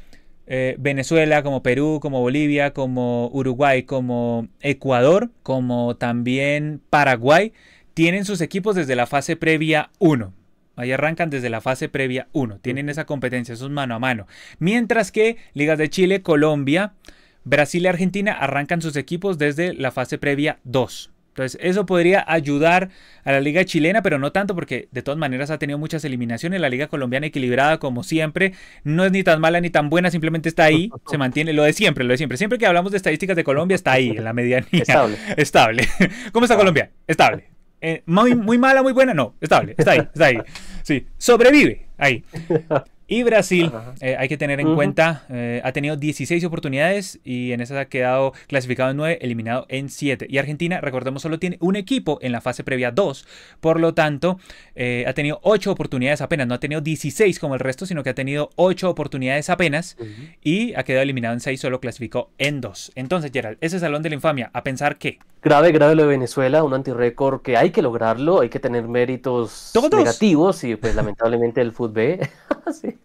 eh, Venezuela como Perú, como Bolivia, como Uruguay, como Ecuador, como también Paraguay tienen sus equipos desde la fase previa 1. Ahí arrancan desde la fase previa 1. Tienen esa competencia, eso mano a mano. Mientras que Ligas de Chile, Colombia, Brasil y Argentina arrancan sus equipos desde la fase previa 2. Entonces, eso podría ayudar a la liga chilena, pero no tanto porque de todas maneras ha tenido muchas eliminaciones. La liga colombiana equilibrada, como siempre, no es ni tan mala ni tan buena, simplemente está ahí, se mantiene lo de siempre, lo de siempre. Siempre que hablamos de estadísticas de Colombia, está ahí, en la medianía. Estable. Estable. ¿Cómo está Colombia? Estable. Eh, muy, mala, muy buena, no, estable, está ahí, está ahí. Sí, sobrevive ahí. Y Brasil, eh, hay que tener en cuenta, eh, ha tenido 16 oportunidades y en esas ha quedado clasificado en 9, eliminado en 7. Y Argentina, recordemos, solo tiene un equipo en la fase previa 2. Por lo tanto, eh, ha tenido 8 oportunidades apenas. No ha tenido 16 como el resto, sino que ha tenido 8 oportunidades apenas y ha quedado eliminado en 6, solo clasificó en 2. Entonces, Gerald, ese salón de la infamia, a pensar qué? Grave, grave lo de Venezuela, un antirécord que hay que lograrlo, hay que tener méritos negativos y pues lamentablemente el fútbol. sí.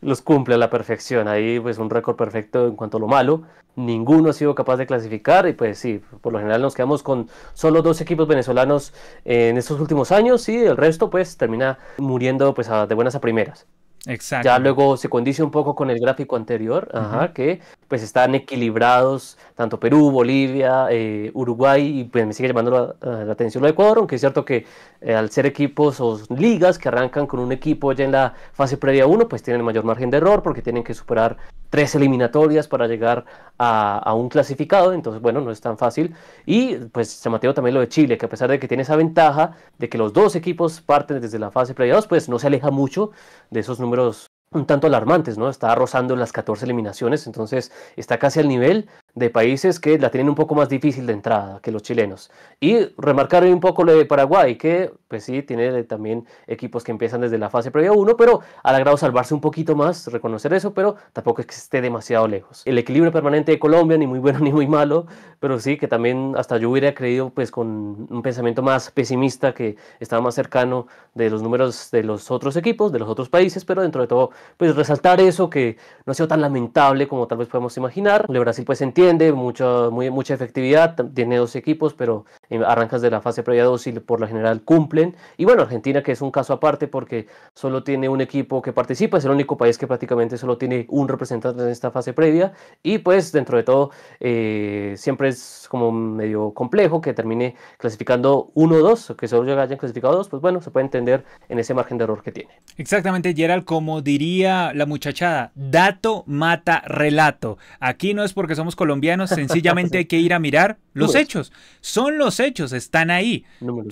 Los cumple a la perfección. Ahí pues un récord perfecto en cuanto a lo malo. Ninguno ha sido capaz de clasificar y pues sí, por lo general nos quedamos con solo dos equipos venezolanos en estos últimos años y el resto pues termina muriendo pues de buenas a primeras. Exacto. Ya luego se condice un poco con el gráfico anterior, ajá, que pues están equilibrados tanto Perú, Bolivia, eh, Uruguay, y pues me sigue llamando eh, la, atención lo de Ecuador, aunque es cierto que eh, al ser equipos o ligas que arrancan con un equipo ya en la fase previa 1, pues tienen mayor margen de error porque tienen que superar tres eliminatorias para llegar a, un clasificado, entonces bueno, no es tan fácil. Y pues se Mateo también lo de Chile, que a pesar de que tiene esa ventaja de que los dos equipos parten desde la fase previa 2, pues no se aleja mucho de esos números un tanto alarmantes, ¿no? Está rozando las 14 eliminaciones, entonces está casi al nivel de países que la tienen un poco más difícil de entrada que los chilenos. Y remarcar un poco lo de Paraguay, que pues sí, tiene también equipos que empiezan desde la fase previa 1, pero ha logrado salvarse un poquito más, reconocer eso, pero tampoco es que esté demasiado lejos. El equilibrio permanente de Colombia, ni muy bueno ni muy malo, pero sí que también hasta yo hubiera creído pues con un pensamiento más pesimista que estaba más cercano de los números de los otros equipos, de los otros países, pero dentro de todo pues resaltar eso que no ha sido tan lamentable como tal vez podemos imaginar. El Brasil pues entiende de mucha, mucha efectividad, tiene dos equipos, pero eh, arrancas de la fase previa dos y por la general cumplen. Y bueno, Argentina que es un caso aparte porque solo tiene un equipo que participa, es el único país que prácticamente solo tiene un representante en esta fase previa y pues dentro de todo eh, siempre es como medio complejo que termine clasificando uno o dos que solo hayan clasificado dos, pues bueno, se puede entender en ese margen de error que tiene. Exactamente, Gerald, como diría la muchachada, dato mata relato. Aquí no es porque somos colombianos, colombianos sencillamente hay que ir a mirar los hechos. Son los hechos, están ahí. No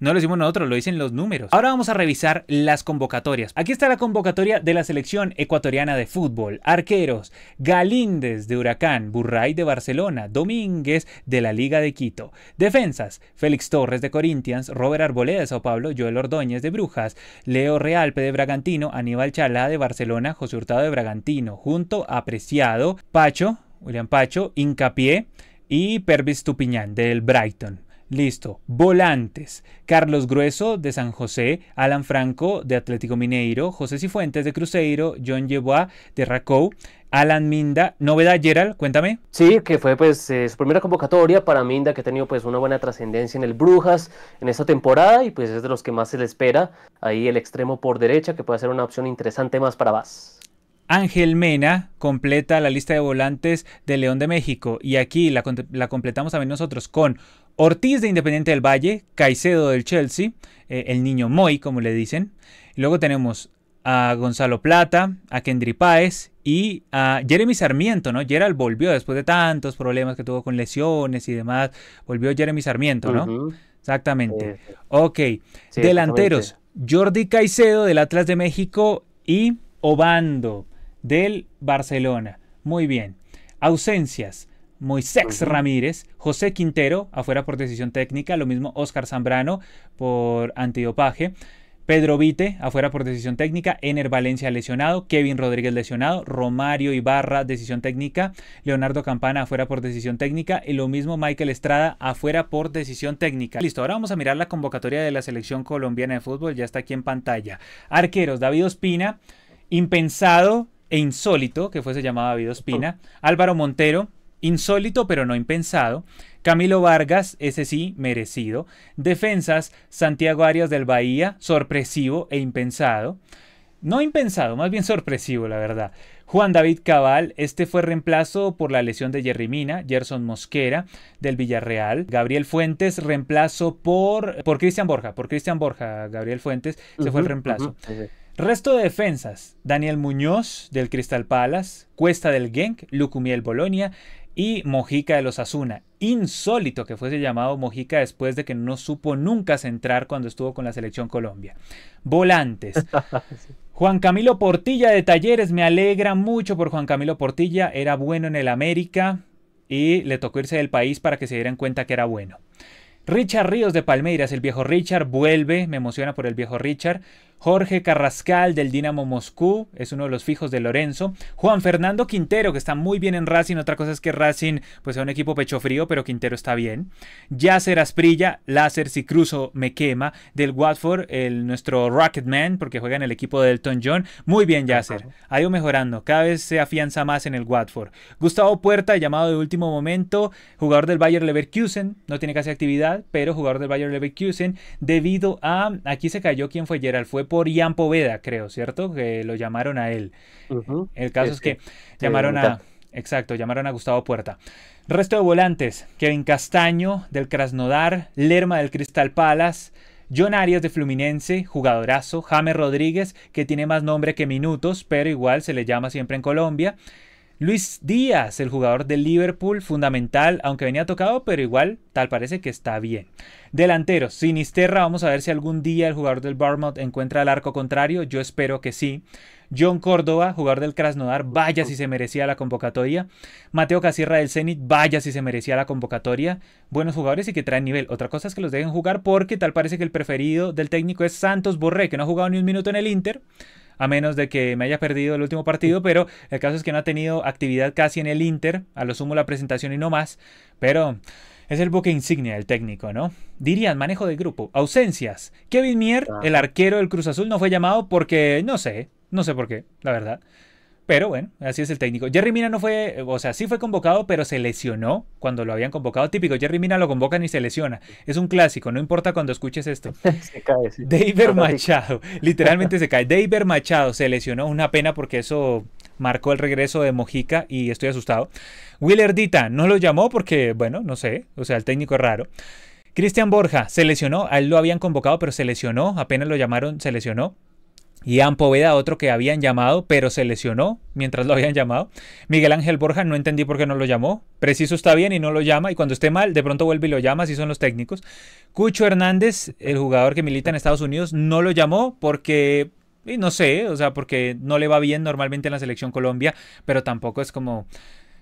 lo decimos nosotros, lo dicen los números. Ahora vamos a revisar las convocatorias. Aquí está la convocatoria de la selección ecuatoriana de fútbol. Arqueros, Galíndez de Huracán, Burray de Barcelona, Domínguez de la Liga de Quito. Defensas, Félix Torres de Corinthians, Robert Arboleda de Sao Paulo, Joel Ordóñez de Brujas, Leo Realpe de Bragantino, Aníbal Chalá de Barcelona, José Hurtado de Bragantino, junto Apreciado, Pacho William Pacho, Incapié y Pervis Tupiñán del Brighton. Listo. Volantes. Carlos Grueso de San José, Alan Franco de Atlético Mineiro, José Cifuentes de Cruzeiro, John Yebois de Racou, Alan Minda. Novedad, Gerald, cuéntame. Sí, que fue pues eh, su primera convocatoria para Minda, que ha tenido pues una buena trascendencia en el Brujas en esta temporada y pues es de los que más se le espera. Ahí el extremo por derecha, que puede ser una opción interesante más para Vaz. Ángel Mena completa la lista de volantes de León de México y aquí la, completamos también nosotros con Ortiz de Independiente del Valle, Caicedo del Chelsea, eh, el niño Moy como le dicen. Luego tenemos a Gonzalo Plata, a Kendry Páez y a Jeremy Sarmiento, ¿no? Gerald volvió después de tantos problemas que tuvo con lesiones y demás. Volvió Jeremy Sarmiento, ¿no? Exactamente. Ok. Delanteros. Jordi Caicedo del Atlas de México y Obando del Barcelona. Muy bien. Ausencias. Moisés Ramírez, José Quintero, afuera por decisión técnica, lo mismo Óscar Zambrano por antidopaje, Pedro Vite, afuera por decisión técnica, Ener Valencia lesionado, Kevin Rodríguez lesionado, Romario Ibarra, decisión técnica, Leonardo Campana afuera por decisión técnica y lo mismo Michael Estrada afuera por decisión técnica. Listo, ahora vamos a mirar la convocatoria de la selección colombiana de fútbol, ya está aquí en pantalla. Arqueros, David Ospina, impensado, e insólito, que fuese llamado David Ospina, oh. Álvaro Montero, insólito pero no impensado, Camilo Vargas, ese sí, merecido, defensas, Santiago Arias del Bahía, sorpresivo e impensado, no impensado, más bien sorpresivo, la verdad. Juan David Cabal, este fue reemplazo por la lesión de Jerry Mina, Gerson Mosquera del Villarreal, Gabriel Fuentes, reemplazo por, por Cristian Borja, por Cristian Borja, Gabriel Fuentes, se fue el reemplazo. Resto de defensas: Daniel Muñoz del Crystal Palace, Cuesta del Genk, Lucumiel Bolonia y Mojica de los Asuna. Insólito que fuese llamado Mojica después de que no supo nunca centrar cuando estuvo con la selección Colombia. Volantes. Juan Camilo Portilla de Talleres, me alegra mucho por Juan Camilo Portilla, era bueno en el América y le tocó irse del país para que se dieran cuenta que era bueno. Richard Ríos de Palmeiras, el viejo Richard vuelve, me emociona por el viejo Richard. Jorge Carrascal del Dinamo Moscú, es uno de los fijos de Lorenzo. Juan Fernando Quintero, que está muy bien en Racing. Otra cosa es que Racing pues, es un equipo pecho frío, pero Quintero está bien. Yasser Asprilla, Láser si cruzo me quema. Del Watford, el, nuestro Rocketman, porque juega en el equipo de Elton John. Muy bien, Yasser. Ha ido mejorando. Cada vez se afianza más en el Watford. Gustavo Puerta, llamado de último momento, jugador del Bayer Leverkusen. No tiene casi actividad, pero jugador del Bayer Leverkusen. Debido a. Aquí se cayó quién fue Gerald. Fue por Ian Poveda, creo, ¿cierto? Que lo llamaron a él. El caso es, este, que, llamaron a... Exacto, llamaron a Gustavo Puerta. Resto de volantes, Kevin Castaño del Krasnodar, Lerma del Crystal Palace, John Arias de Fluminense, jugadorazo, James Rodríguez, que tiene más nombre que minutos, pero igual se le llama siempre en Colombia, Luis Díaz, el jugador del Liverpool, fundamental, aunque venía tocado, pero igual tal parece que está bien. Delantero, Sinisterra, vamos a ver si algún día el jugador del Bournemouth encuentra el arco contrario, yo espero que sí. John Córdoba, jugador del Krasnodar, vaya si se merecía la convocatoria. Mateo Casierra del Zenit, vaya si se merecía la convocatoria. Buenos jugadores y que traen nivel. Otra cosa es que los dejen jugar porque tal parece que el preferido del técnico es Santos Borré, que no ha jugado ni un minuto en el Inter a menos de que me haya perdido el último partido, pero el caso es que no ha tenido actividad casi en el Inter, a lo sumo la presentación y no más, pero es el buque insignia del técnico, ¿no? Dirían, manejo de grupo, ausencias. Kevin Mier, ah. el arquero del Cruz Azul, no fue llamado porque, no sé, no sé por qué, la verdad. Pero bueno, así es el técnico. Jerry Mina no fue, o sea, sí fue convocado, pero se lesionó cuando lo habían convocado. Típico, Jerry Mina lo convocan y se lesiona. Es un clásico, no importa cuando escuches esto. Se cae, sí. David Machado, literalmente se cae. David Machado se lesionó, una pena porque eso marcó el regreso de Mojica y estoy asustado. willardita no lo llamó porque, bueno, no sé, o sea, el técnico es raro. Cristian Borja se lesionó, a él lo habían convocado, pero se lesionó, apenas lo llamaron, se lesionó. Y Ampoveda, otro que habían llamado, pero se lesionó mientras lo habían llamado. Miguel Ángel Borja, no entendí por qué no lo llamó. Preciso está bien y no lo llama. Y cuando esté mal, de pronto vuelve y lo llama, así son los técnicos. Cucho Hernández, el jugador que milita en Estados Unidos, no lo llamó porque no sé, o sea, porque no le va bien normalmente en la selección Colombia, pero tampoco es como,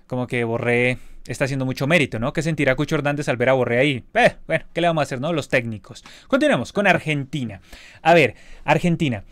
como que Borré está haciendo mucho mérito, ¿no? ¿Qué sentirá Cucho Hernández al ver a Borré ahí? Eh, bueno, ¿qué le vamos a hacer, no? Los técnicos. continuamos con Argentina. A ver, Argentina.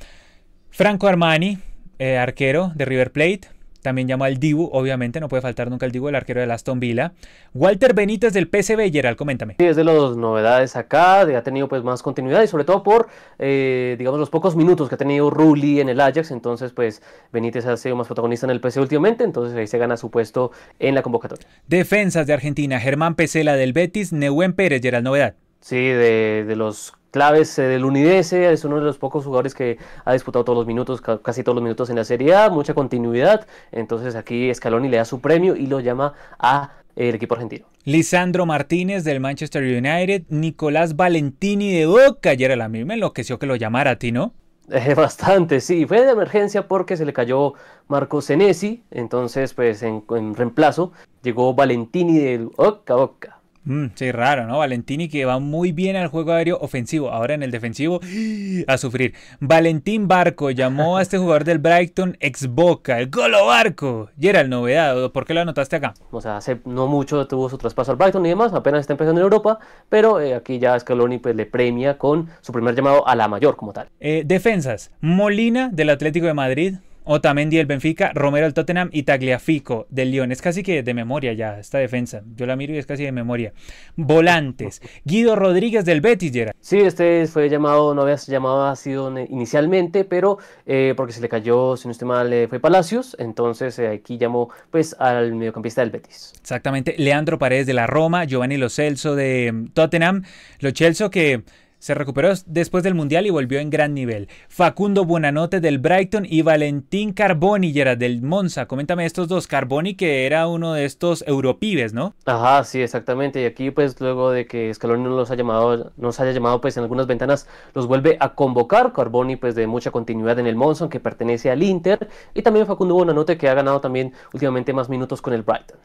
Franco Armani, eh, arquero de River Plate. También llama al Dibu, obviamente, no puede faltar nunca el Dibu, el arquero de Aston Villa. Walter Benítez del PSV, Gerald, coméntame. Sí, es de las novedades acá, ha tenido pues más continuidad y sobre todo por, eh, digamos, los pocos minutos que ha tenido Rulli en el Ajax, entonces pues Benítez ha sido más protagonista en el PSV últimamente, entonces ahí se gana su puesto en la convocatoria. Defensas de Argentina, Germán Pesela del Betis, Neuwen Pérez, Gerald, novedad. Sí, de los claves eh, del Unidese, es uno de los pocos jugadores que ha disputado todos los minutos, casi todos los minutos en la Serie A, mucha continuidad, entonces aquí Scaloni le da su premio y lo llama a eh, el equipo argentino. Lisandro Martínez del Manchester United, Nicolás Valentini de Boca, ayer a la misma enloqueció que lo llamara a ti, ¿no? bastante, sí, fue de emergencia porque se le cayó Marco Senesi, entonces pues en, reemplazo llegó Valentini del Boca Boca. Mm, sí, raro, ¿no? Valentini que va muy bien al juego aéreo ofensivo. Ahora en el defensivo, a sufrir. Valentín Barco llamó a este jugador del Brighton ex Boca, el Golo Barco. y era el novedad, ¿por qué lo anotaste acá? O sea, hace no mucho tuvo su traspaso al Brighton y demás, apenas está empezando en Europa, pero eh, aquí ya Scaloni pues, le premia con su primer llamado a la mayor como tal. Eh, defensas, Molina del Atlético de Madrid, Otamendi del Benfica, Romero del Tottenham y Tagliafico del Lyon. Es casi que de memoria ya esta defensa. Yo la miro y es casi de memoria. Volantes. Guido Rodríguez del Betis, Gerard. Sí, este fue llamado, no había llamado ha sido inicialmente, pero eh, porque se le cayó, si no estoy mal, eh, fue Palacios. Entonces eh, aquí llamó pues al mediocampista del Betis. Exactamente. Leandro Paredes de la Roma, Giovanni Lo Celso de mm, Tottenham. Lo Celso que se recuperó después del Mundial y volvió en gran nivel. Facundo Buenanote del Brighton y Valentín Carboni, era del Monza. Coméntame estos dos. Carboni, que era uno de estos europibes, ¿no? Ajá, sí, exactamente. Y aquí, pues, luego de que Scaloni no los llamado, nos haya llamado, pues, en algunas ventanas, los vuelve a convocar. Carboni, pues, de mucha continuidad en el Monza, que pertenece al Inter. Y también Facundo Buenanote, que ha ganado también últimamente más minutos con el Brighton.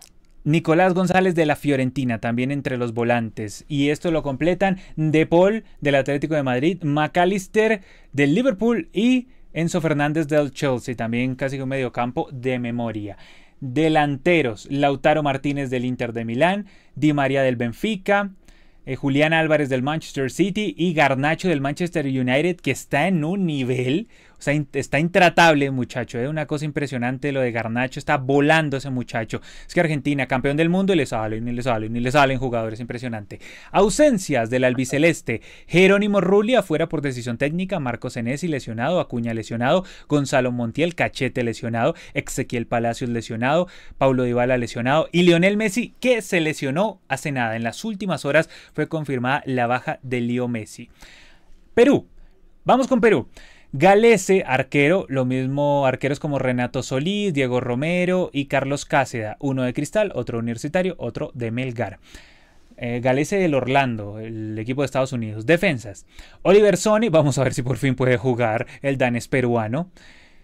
Nicolás González de la Fiorentina, también entre los volantes. Y esto lo completan De Paul del Atlético de Madrid, McAllister del Liverpool y Enzo Fernández del Chelsea, también casi un campo de memoria. Delanteros, Lautaro Martínez del Inter de Milán, Di María del Benfica, eh, Julián Álvarez del Manchester City y Garnacho del Manchester United, que está en un nivel está intratable, muchacho. Es ¿eh? una cosa impresionante lo de Garnacho. Está volando ese muchacho. Es que Argentina, campeón del mundo, y les salen, y les salen, y les salen jugadores. Impresionante. Ausencias del albiceleste. Jerónimo Rulli afuera por decisión técnica. Marcos Enesi lesionado. Acuña lesionado. Gonzalo Montiel, cachete lesionado. Ezequiel Palacios lesionado. Paulo Dybala lesionado. Y Lionel Messi, que se lesionó hace nada. En las últimas horas fue confirmada la baja de Leo Messi. Perú. Vamos con Perú. Galese, arquero, lo mismo arqueros como Renato Solís, Diego Romero y Carlos Cáceda, uno de Cristal, otro universitario, otro de Melgar. Eh, Galese del Orlando, el equipo de Estados Unidos. Defensas. Oliver Sony, vamos a ver si por fin puede jugar el danés peruano.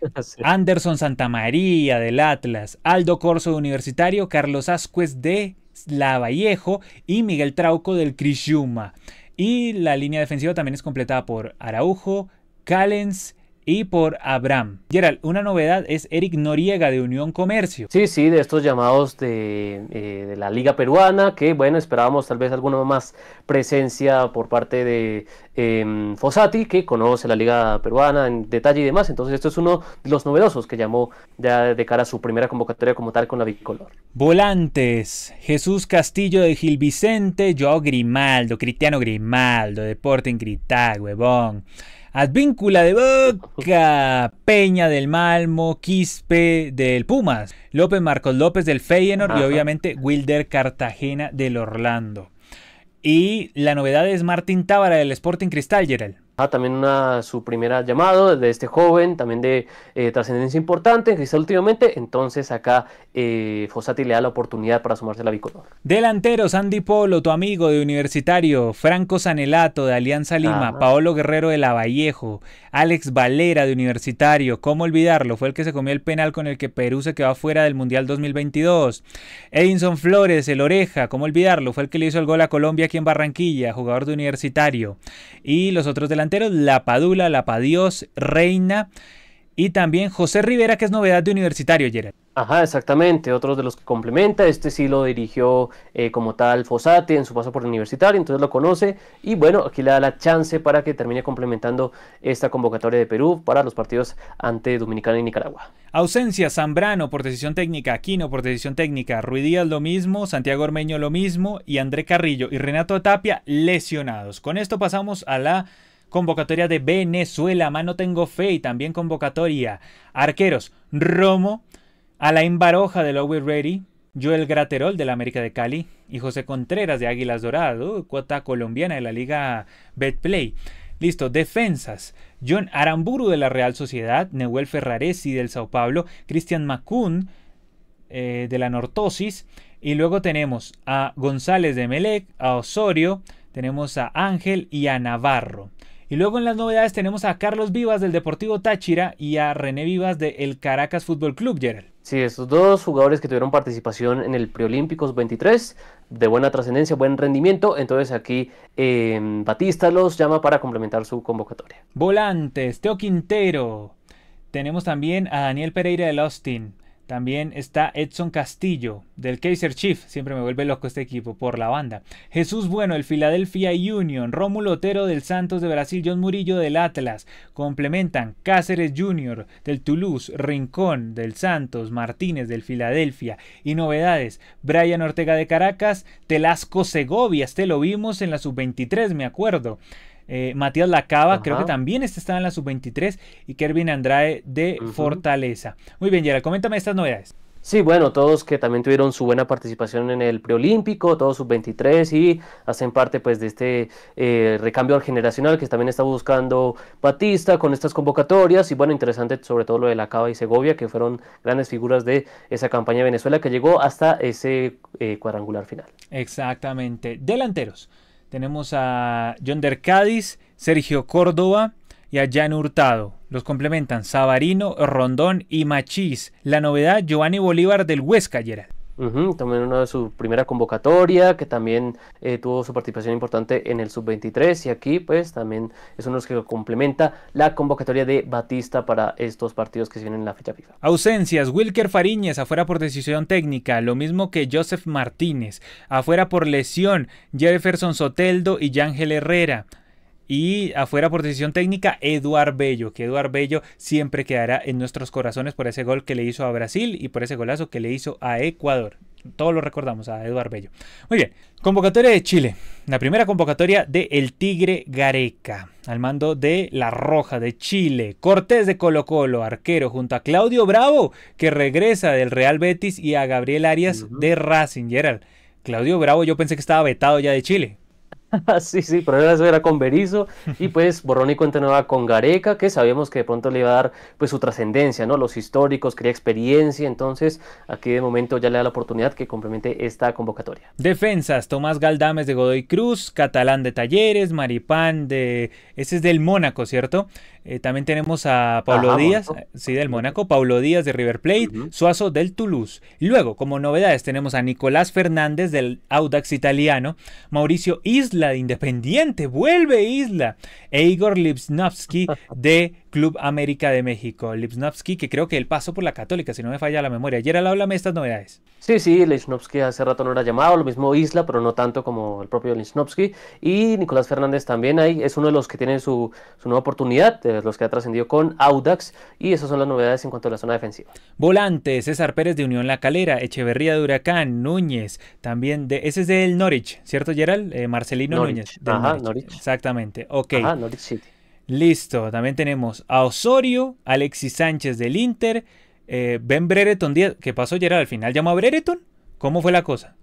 Anderson Santamaría del Atlas, Aldo Corso de Universitario, Carlos Ascuez de Lavallejo y Miguel Trauco del Crisiuma. Y la línea defensiva también es completada por Araujo, Callens y por Abraham. Gerald, una novedad es Eric Noriega de Unión Comercio. Sí, sí, de estos llamados de, eh, la Liga Peruana, que bueno, esperábamos tal vez alguna más presencia por parte de em, Fossati, que conoce la Liga Peruana en detalle y demás. Entonces, esto es uno de los novedosos que llamó ya de cara a su primera convocatoria como tal con la bicolor. Volantes: Jesús Castillo de Gil Vicente, Joao Grimaldo, Cristiano Grimaldo, Deporte en huevón. Advíncula de Boca, Peña del Malmo, Quispe del Pumas, López Marcos López del Feyenoord y obviamente Wilder Cartagena del Orlando. Y la novedad es Martín Tábara del Sporting Cristal, Gerald. Ah, también una, su primera llamada de este joven, también de eh, trascendencia importante en Cristal últimamente. Entonces acá eh, le da la oportunidad para sumarse a la bicolor. Delantero, Sandy Polo, tu amigo de Universitario, Franco Sanelato de Alianza Lima, ah. Paolo Guerrero de Lavallejo, Alex Valera de Universitario, ¿cómo olvidarlo? Fue el que se comió el penal con el que Perú se quedó fuera del Mundial 2022. Edinson Flores, el Oreja, ¿cómo olvidarlo? Fue el que le hizo el gol a Colombia aquí en Barranquilla, jugador de Universitario. Y los otros de Padula, Lapadula, Lapadios, Reina y también José Rivera, que es novedad de universitario, Gerard. Ajá, exactamente, otro de los que complementa, este sí lo dirigió eh, como tal Fosate en su paso por universitario, entonces lo conoce y bueno, aquí le da la chance para que termine complementando esta convocatoria de Perú para los partidos ante Dominicana y Nicaragua. Ausencia, Zambrano por decisión técnica, Aquino por decisión técnica, Ruidías lo mismo, Santiago Ormeño lo mismo y André Carrillo y Renato Tapia lesionados. Con esto pasamos a la Convocatoria de Venezuela, mano tengo fe y también convocatoria. Arqueros, Romo, Alain Baroja de Lowe Ready, Joel Graterol de la América de Cali y José Contreras de Águilas Dorado, uh, cuota colombiana de la Liga Betplay. Listo, defensas. John Aramburu de la Real Sociedad, Neuel Ferraresi del Sao Paulo, Cristian Macun eh, de la Nortosis. Y luego tenemos a González de Melec, a Osorio, tenemos a Ángel y a Navarro. Y luego en las novedades tenemos a Carlos Vivas del Deportivo Táchira y a René Vivas del Caracas Fútbol Club, Gerald. Sí, estos dos jugadores que tuvieron participación en el Preolímpicos 23, de buena trascendencia, buen rendimiento, entonces aquí em, Batista los llama para complementar su convocatoria. Volantes, Teo Quintero. Tenemos también a Daniel Pereira del Austin, también está Edson Castillo del Kaiser Chief, siempre me vuelve loco este equipo por la banda. Jesús Bueno del Philadelphia Union, Rómulo Otero del Santos de Brasil, John Murillo del Atlas. Complementan Cáceres Junior del Toulouse, Rincón del Santos, Martínez del Filadelfia. Y novedades, Brian Ortega de Caracas, Telasco Segovia, este lo vimos en la sub-23, me acuerdo. Eh, Matías Lacaba, creo que también este está en la sub-23. Y Kervin Andrade de Fortaleza. Muy bien, Gerald, coméntame estas novedades. Sí, bueno, todos que también tuvieron su buena participación en el preolímpico, todos sub 23 y hacen parte pues de este eh, recambio generacional que también está buscando Batista con estas convocatorias y bueno, interesante sobre todo lo de Lacaba y Segovia que fueron grandes figuras de esa campaña de Venezuela que llegó hasta ese eh, cuadrangular final. Exactamente, delanteros. Tenemos a John Dercadis, Sergio Córdoba y a Jan Hurtado. Los complementan Sabarino, Rondón y Machís. La novedad, Giovanni Bolívar del Huesca, también una de su primera convocatoria, que también eh, tuvo su participación importante en el sub-23 y aquí pues también es uno de los que complementa la convocatoria de Batista para estos partidos que se vienen en la fecha FIFA. Ausencias, Wilker Fariñez afuera por decisión técnica, lo mismo que Joseph Martínez, afuera por lesión, Jefferson Soteldo y Yángel Herrera, y afuera por decisión técnica, Eduard Bello, que Eduard Bello siempre quedará en nuestros corazones por ese gol que le hizo a Brasil y por ese golazo que le hizo a Ecuador. Todos lo recordamos a Eduard Bello. Muy bien, convocatoria de Chile. La primera convocatoria de El Tigre Gareca, al mando de La Roja de Chile. Cortés de Colo Colo, arquero, junto a Claudio Bravo, que regresa del Real Betis, y a Gabriel Arias de Racing. Gerald, Claudio Bravo yo pensé que estaba vetado ya de Chile. sí, sí, pero eso era con Berizzo y pues borrón y cuenta nueva con Gareca, que sabíamos que de pronto le iba a dar pues su trascendencia, ¿no? Los históricos, quería experiencia, entonces aquí de momento ya le da la oportunidad que complemente esta convocatoria. Defensas, Tomás Galdames de Godoy Cruz, Catalán de Talleres, Maripán de... ese es del Mónaco, ¿cierto? Eh, también tenemos a Pablo Díaz, eh, sí, del Mónaco, Pablo Díaz de River Plate, Suazo del Toulouse. y Luego, como novedades, tenemos a Nicolás Fernández del Audax italiano, Mauricio Isla de Independiente, vuelve Isla, e Igor Lipsnovsky de Club América de México. Lipsnovsky, que creo que el paso por la Católica, si no me falla la memoria. ayer háblame de estas novedades. Sí, sí, Lipsnovsky hace rato no era llamado, lo mismo Isla, pero no tanto como el propio Lipsnovsky. Y Nicolás Fernández también ahí es uno de los que tiene su, su nueva oportunidad eh, los que ha trascendido con Audax y esas son las novedades en cuanto a la zona defensiva. Volante, César Pérez de Unión La Calera, Echeverría de Huracán, Núñez, también de, ese es del Norwich, ¿cierto Gerald? Eh, Marcelino Núñez. Ajá, Norwich. Exactamente, ok. Ajá, Norwich City. Listo, también tenemos a Osorio, Alexis Sánchez del Inter, eh, Ben Brereton Díaz, ¿qué pasó Gerald? ¿Al final llamó a Brereton? ¿Cómo fue la cosa?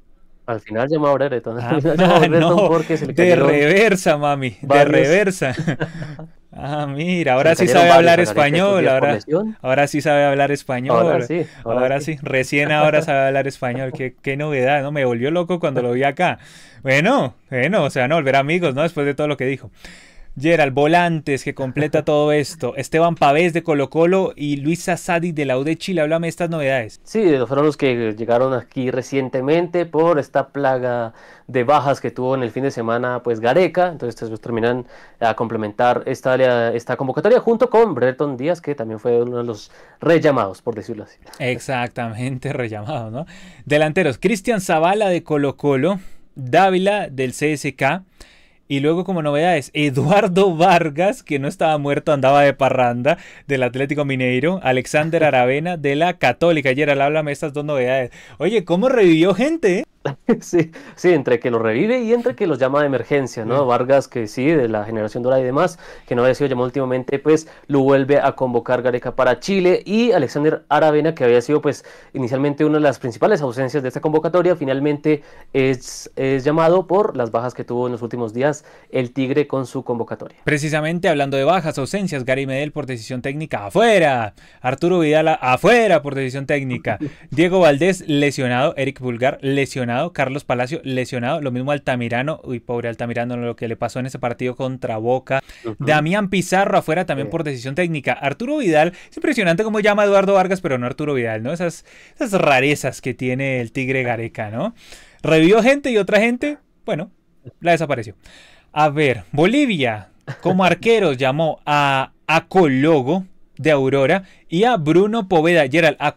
Al final llamó a Brereton. Ah, no, de reversa, mami, de reversa. Ah, mira, ahora sí sabe hablar español, ahora, ahora sí sabe hablar español. Ahora sí, ahora, sí. recién ahora sabe hablar español. Qué, qué novedad, ¿no? Me volvió loco cuando lo vi acá. Bueno, bueno, o sea, no volver amigos, ¿no? Después de todo lo que dijo. Gerald, volantes que completa todo esto. Esteban Pavés de Colo Colo y Luis Sadi de la U de Chile. Háblame de estas novedades. Sí, fueron los que llegaron aquí recientemente por esta plaga de bajas que tuvo en el fin de semana pues Gareca. Entonces pues, pues terminan a complementar esta, esta convocatoria junto con Breton Díaz, que también fue uno de los rellamados, por decirlo así. Exactamente, rellamado, ¿no? Delanteros, Cristian Zavala de Colo Colo, Dávila del CSK. Y luego como novedades, Eduardo Vargas, que no estaba muerto, andaba de parranda, del Atlético Mineiro, Alexander Aravena de la Católica. ayer háblame estas dos novedades. Oye, ¿cómo revivió gente? Eh? sí, sí, entre que lo revive y entre que los llama de emergencia, ¿no? Vargas, que sí, de la generación Dora y demás, que no había sido llamado últimamente, pues lo vuelve a convocar Gareca para Chile y Alexander Aravena, que había sido pues inicialmente una de las principales ausencias de esta convocatoria, finalmente es, es llamado por las bajas que tuvo en los últimos días el Tigre con su convocatoria. Precisamente hablando de bajas, ausencias, Gary Medel por decisión técnica afuera, Arturo Vidala, afuera por decisión técnica, Diego Valdés lesionado, Eric Vulgar lesionado Carlos Palacio lesionado, lo mismo Altamirano, uy, pobre Altamirano, lo que le pasó en ese partido contra Boca, Damián Pizarro afuera también por decisión técnica, Arturo Vidal, es impresionante cómo llama Eduardo Vargas, pero no Arturo Vidal, ¿no? Esas, esas rarezas que tiene el Tigre Gareca, ¿no? Revió gente y otra gente, bueno, la desapareció. A ver, Bolivia, como arqueros, llamó a Acologo, de Aurora y a Bruno Poveda. Gerald, a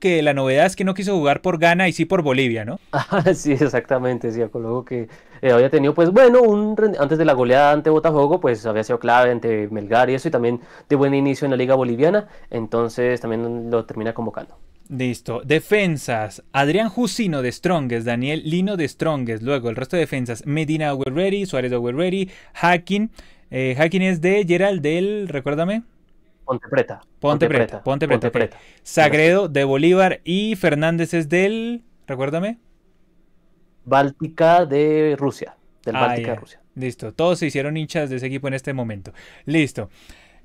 que la novedad es que no quiso jugar por Ghana y sí por Bolivia, ¿no? Ah, sí, exactamente, sí, a que eh, había tenido, pues bueno, un antes de la goleada ante Botafogo, pues había sido clave ante Melgar y eso, y también de buen inicio en la Liga Boliviana, entonces también lo termina convocando. Listo. Defensas. Adrián Jusino de Strongest. Daniel Lino de Strongest. Luego el resto de defensas. Medina We're Suárez We're Hacking. Eh, Hacking es de Gerald del. Recuérdame. Ponte Preta. Ponte, Preta, Ponte Preta. Sagredo de Bolívar y Fernández es del, recuérdame. Báltica de Rusia, del ah, Báltica de Rusia. Listo, todos se hicieron hinchas de ese equipo en este momento. Listo.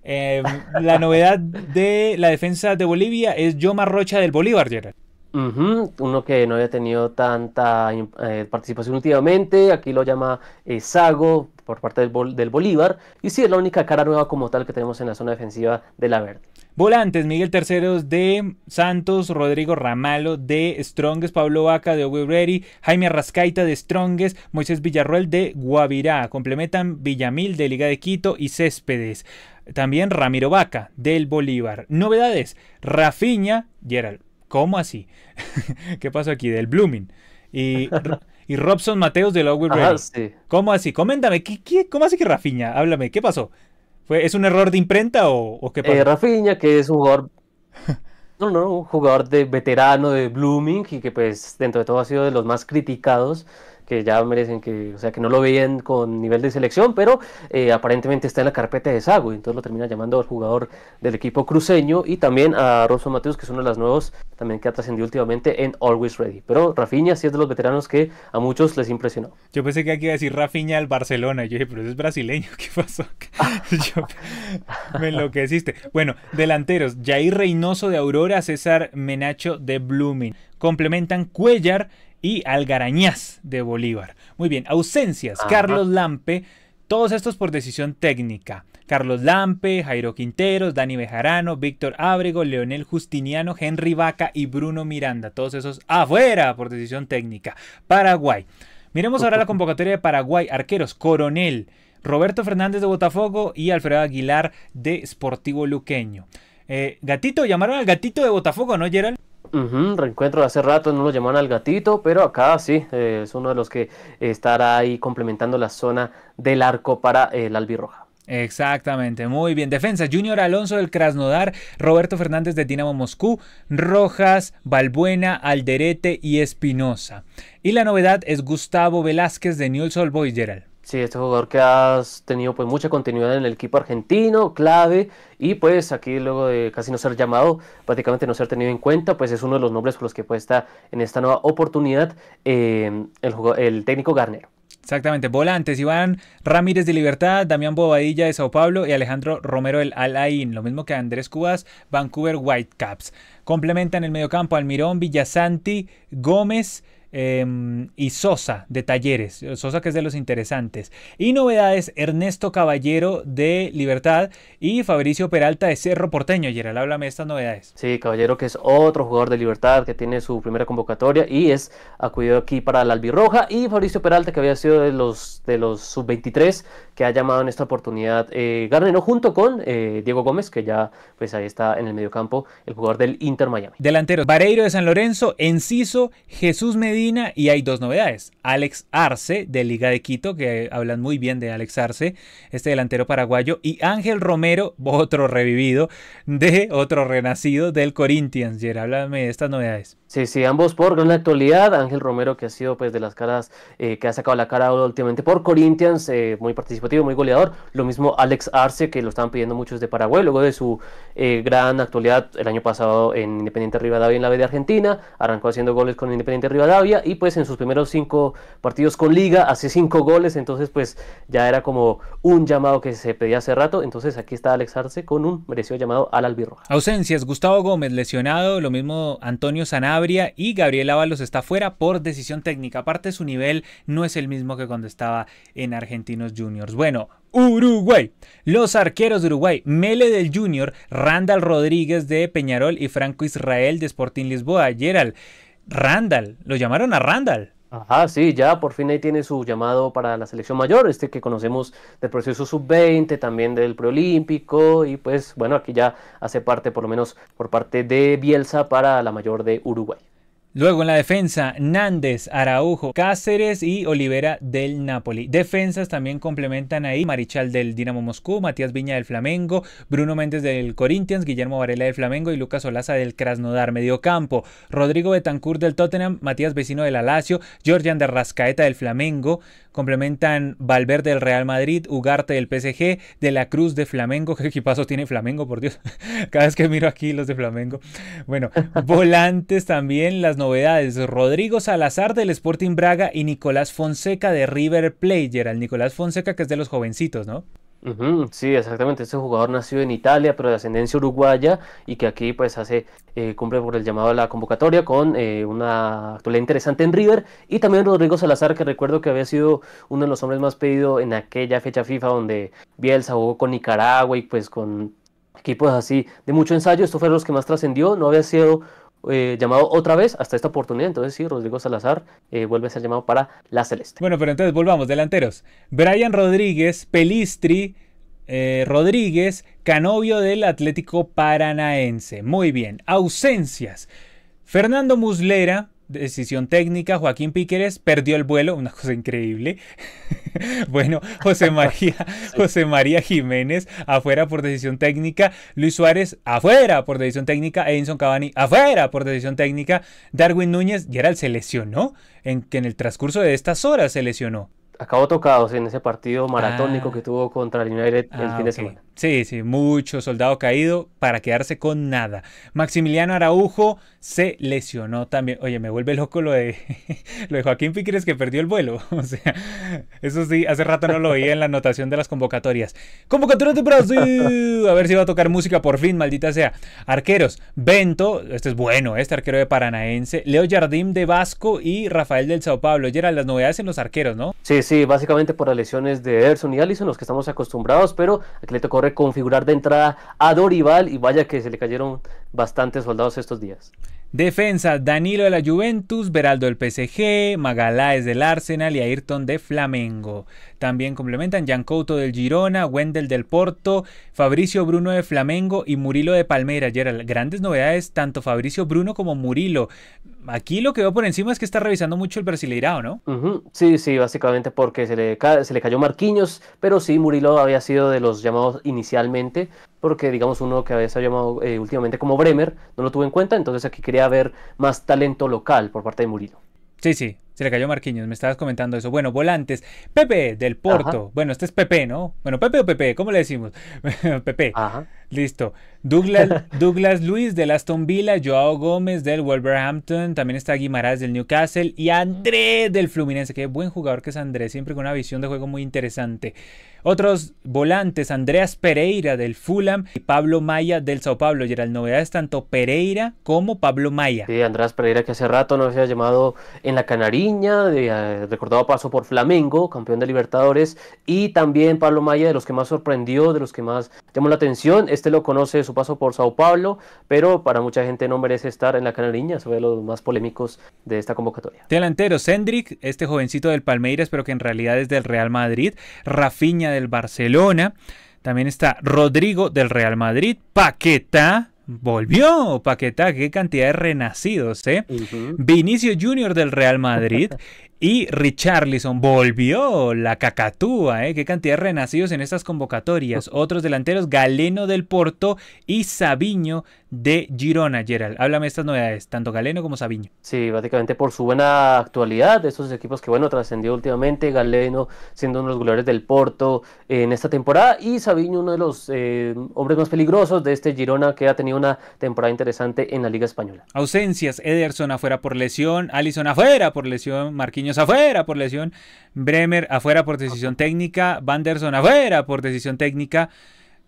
Em, la novedad de la defensa de Bolivia es Yoma Rocha del Bolívar, Gerard. Uno que no había tenido tanta eh, participación últimamente, aquí lo llama eh, Sago, por parte del, Bolívar. Y sí, es la única cara nueva como tal que tenemos en la zona defensiva de la verde. Volantes, Miguel Terceros de Santos, Rodrigo Ramalo de Strongest, Pablo Vaca de Ready, Jaime Arrascaita de Strongest, Moisés Villarroel de Guavirá. Complementan Villamil de Liga de Quito y Céspedes. También Ramiro Vaca del Bolívar. Novedades, Rafiña, Gerald. ¿Cómo así? ¿Qué pasó aquí? Del Blooming. Y y Robson Mateos de la Ray. ¿Cómo así? Coméntame, cómo así que Rafiña? Háblame, ¿qué pasó? ¿Fue, ¿Es un error de imprenta o, qué eh, pasó? Rafiña, que es un jugador, no, no, un jugador de veterano de Blooming y que pues dentro de todo ha sido de los más criticados que ya merecen que, o sea, que no lo veían con nivel de selección, pero eh, aparentemente está en la carpeta de Sago, entonces lo termina llamando al jugador del equipo cruceño y también a Rosso Mateus, que es uno de los nuevos también que ha trascendido últimamente en Always Ready. Pero Rafinha sí es de los veteranos que a muchos les impresionó. Yo pensé que aquí iba a decir Rafinha al Barcelona, yo dije, pero es brasileño, ¿qué pasó? lo me enloqueciste. Bueno, delanteros, Jair Reynoso de Aurora, César Menacho de Blooming. Complementan Cuellar, y Algarañaz de Bolívar. Muy bien, ausencias, Carlos Lampe, todos estos por decisión técnica. Carlos Lampe, Jairo Quinteros, Dani Bejarano, Víctor Ábrego, Leonel Justiniano, Henry Vaca y Bruno Miranda. Todos esos afuera por decisión técnica. Paraguay. Miremos ahora la convocatoria de Paraguay. Arqueros, Coronel, Roberto Fernández de Botafogo y Alfredo Aguilar de Sportivo Luqueño. Eh, gatito, llamaron al gatito de Botafogo, ¿no, Gerald? reencuentro de hace rato, no lo llaman al gatito, pero acá sí, eh, es uno de los que estará ahí complementando la zona del arco para el eh, albirroja. Exactamente, muy bien. Defensa, Junior Alonso del Krasnodar, Roberto Fernández de Dinamo Moscú, Rojas, Balbuena, Alderete y Espinosa. Y la novedad es Gustavo Velázquez de Newell's Old Boys, Gerald. Sí, este jugador que ha tenido pues mucha continuidad en el equipo argentino, clave, y pues aquí luego de casi no ser llamado, prácticamente no ser tenido en cuenta, pues es uno de los nombres por los que está en esta nueva oportunidad eh, el, técnico Garnero. Exactamente, volantes, Iván Ramírez de Libertad, Damián Bobadilla de Sao Paulo y Alejandro Romero del Alain, lo mismo que Andrés Cubas, Vancouver Whitecaps. Complementan el mediocampo Almirón, Villasanti, Gómez, Em, y Sosa de Talleres, Sosa que es de los interesantes. Y novedades, Ernesto Caballero de Libertad y Fabricio Peralta de Cerro Porteño. Gerald, háblame de estas novedades. Sí, Caballero que es otro jugador de Libertad que tiene su primera convocatoria y es acudido aquí para la Albirroja. Y Fabricio Peralta que había sido de los, de los sub-23 que ha llamado en esta oportunidad eh, Garnero junto con eh, Diego Gómez que ya pues ahí está en el mediocampo, el jugador del Inter Miami. delantero Vareiro de San Lorenzo, Enciso, Jesús Medina y hay dos novedades. Alex Arce de Liga de Quito, que hablan muy bien de Alex Arce, este delantero paraguayo, y Ángel Romero, otro revivido, de otro renacido del Corinthians. Gerard, háblame de estas novedades. Sí, sí, ambos por gran actualidad. Ángel Romero, que ha sido pues de las caras, eh, que ha sacado la cara últimamente por Corinthians, eh, muy participativo, muy goleador. Lo mismo Alex Arce, que lo estaban pidiendo muchos de Paraguay, luego de su eh, gran actualidad el año pasado en Independiente Rivadavia en la B de Argentina. Arrancó haciendo goles con Independiente Rivadavia y pues en sus primeros cinco partidos con Liga hace cinco goles, entonces pues ya era como un llamado que se pedía hace rato. Entonces aquí está Alex Arce con un merecido llamado al albirroja. Ausencias, Gustavo Gómez lesionado, lo mismo Antonio Saná y Gabriel Ábalos está fuera por decisión técnica. Aparte, su nivel no es el mismo que cuando estaba en Argentinos Juniors. Bueno, Uruguay. Los arqueros de Uruguay, Mele del Junior, Randall Rodríguez de Peñarol y Franco Israel de Sporting Lisboa. Gerald, Randall, lo llamaron a Randall. Ajá, sí, ya por fin ahí tiene su llamado para la selección mayor, este que conocemos del proceso sub-20, también del preolímpico, y pues bueno, aquí ya hace parte, por lo menos por parte de Bielsa, para la mayor de Uruguay. Luego en la defensa, Nández, Araujo, Cáceres y Olivera del Napoli. Defensas también complementan ahí Marichal del Dinamo Moscú, Matías Viña del Flamengo, Bruno Méndez del Corinthians, Guillermo Varela del Flamengo y Lucas Olaza del Krasnodar. Mediocampo, Rodrigo Betancourt del Tottenham, Matías Vecino del Alacio, Georgian de Rascaeta del Flamengo, Complementan Valverde del Real Madrid, Ugarte del PSG, De la Cruz de Flamengo. ¿Qué equipazo tiene Flamengo, por Dios? Cada vez que miro aquí los de Flamengo. Bueno, volantes también, las novedades. Rodrigo Salazar del Sporting Braga y Nicolás Fonseca de River Player, Al Nicolás Fonseca, que es de los jovencitos, ¿no? sí, exactamente. Este jugador nació en Italia, pero de ascendencia uruguaya y que aquí pues hace eh, cumple por el llamado a la convocatoria con eh, una actualidad interesante en River y también Rodrigo Salazar, que recuerdo que había sido uno de los hombres más pedidos en aquella fecha FIFA donde Bielsa jugó con Nicaragua y pues con equipos así de mucho ensayo. Estos fueron los que más trascendió. No había sido eh, llamado otra vez hasta esta oportunidad. Entonces sí, Rodrigo Salazar eh, vuelve a ser llamado para la Celeste. Bueno, pero entonces volvamos, delanteros. Brian Rodríguez, Pelistri, eh, Rodríguez, Canovio del Atlético Paranaense. Muy bien, ausencias. Fernando Muslera, decisión técnica, Joaquín Píqueres perdió el vuelo, una cosa increíble. bueno, José María, José María Jiménez afuera por decisión técnica, Luis Suárez afuera por decisión técnica, Edinson Cavani afuera por decisión técnica, Darwin Núñez, Gerald se lesionó, en que en el transcurso de estas horas se lesionó. Acabó tocado en ese partido maratónico ah. que tuvo contra el United ah, el fin de semana. Sí, sí, mucho soldado caído para quedarse con nada. Maximiliano Araujo se lesionó también. Oye, me vuelve loco lo de, lo de Joaquín Piqueres que perdió el vuelo. O sea, eso sí, hace rato no lo oía en la anotación de las convocatorias. Convocatorias de Brasil. A ver si va a tocar música por fin, maldita sea. Arqueros, Bento, este es bueno, este arquero de Paranaense. Leo Jardim de Vasco y Rafael del Sao Paulo. eran las novedades en los arqueros, ¿no? Sí, sí, básicamente por las lesiones de erson y Allison, los que estamos acostumbrados, pero aquí le reconfigurar de entrada a Dorival y vaya que se le cayeron bastantes soldados estos días. Defensa, Danilo de la Juventus, Veraldo del PSG, Magaláes del Arsenal y Ayrton de Flamengo. También complementan Jan del Girona, Wendel del Porto, Fabricio Bruno de Flamengo y Murilo de Palmeiras. eran grandes novedades tanto Fabricio Bruno como Murilo. Aquí lo que veo por encima es que está revisando mucho el brasileirado, ¿no? Sí, sí, básicamente porque se le, se le cayó Marquinhos, pero sí, Murilo había sido de los llamados inicialmente porque digamos uno que había sido llamado eh, últimamente como Bremer, no lo tuvo en cuenta, entonces aquí quería ver más talento local por parte de Murilo. Sí, sí, se le cayó Marquinhos, me estabas comentando eso. Bueno, volantes. Pepe del Porto. Bueno, este es Pepe, ¿no? Bueno, Pepe o Pepe, ¿cómo le decimos? Pepe. Ajá. Listo. Douglas, Luis del Aston Villa, Joao Gómez del Wolverhampton, también está Guimarães del Newcastle y André del Fluminense. Qué buen jugador que es Andrés, siempre con una visión de juego muy interesante. Otros volantes, Andreas Pereira del Fulham y Pablo Maya del Sao Paulo. Y las novedades tanto Pereira como Pablo Maya. Sí, Andreas Pereira que hace rato nos había llamado en la Canariña, de eh, recordado paso por Flamengo, campeón de Libertadores, y también Pablo Maya de los que más sorprendió, de los que más tenemos la atención. Este lo conoce su paso por Sao Paulo, pero para mucha gente no merece estar en la canariña, fue los más polémicos de esta convocatoria. Delantero, Cendric, este jovencito del Palmeiras, pero que en realidad es del Real Madrid, Rafinha del Barcelona, también está Rodrigo del Real Madrid, Paqueta, volvió Paqueta, qué cantidad de renacidos, ¿eh? Vinicio Junior del Real Madrid Y Richarlison volvió la cacatúa, ¿eh? Qué cantidad de renacidos en estas convocatorias. Oh. Otros delanteros, Galeno del Porto y Sabiño de Girona, Gerald. Háblame estas novedades, tanto Galeno como Sabiño. Sí, básicamente por su buena actualidad de estos equipos que, bueno, trascendió últimamente. Galeno siendo uno de los goleadores del Porto en esta temporada y Sabiño uno de los eh, hombres más peligrosos de este Girona que ha tenido una temporada interesante en la Liga Española. Ausencias, Ederson afuera por lesión, Allison afuera por lesión, Marquinhos afuera por lesión, Bremer afuera por decisión técnica, Vanderson afuera por decisión técnica.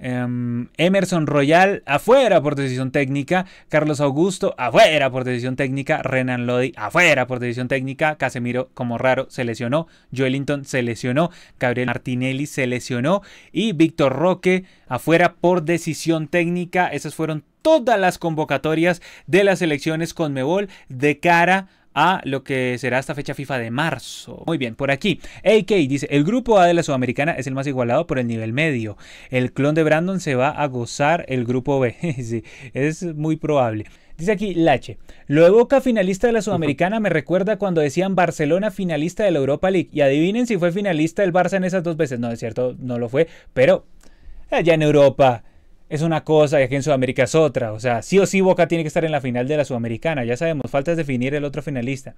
Em, Emerson Royal afuera por decisión técnica, Carlos Augusto afuera por decisión técnica, Renan Lodi afuera por decisión técnica, Casemiro como raro se lesionó, Joelinton se lesionó, Gabriel Martinelli se lesionó y Víctor Roque afuera por decisión técnica. Esas fueron todas las convocatorias de las elecciones con Mebol de cara a a lo que será esta fecha FIFA de marzo. Muy bien, por aquí. AK dice, el grupo A de la Sudamericana es el más igualado por el nivel medio. El clon de Brandon se va a gozar el grupo B. sí, es muy probable. Dice aquí Lache, lo de finalista de la Sudamericana me recuerda cuando decían Barcelona finalista de la Europa League. Y adivinen si fue finalista el Barça en esas dos veces. No, es cierto, no lo fue, pero eh, allá en Europa es una cosa y aquí en Sudamérica es otra. O sea, sí o sí Boca tiene que estar en la final de la Sudamericana. Ya sabemos, falta definir el otro finalista.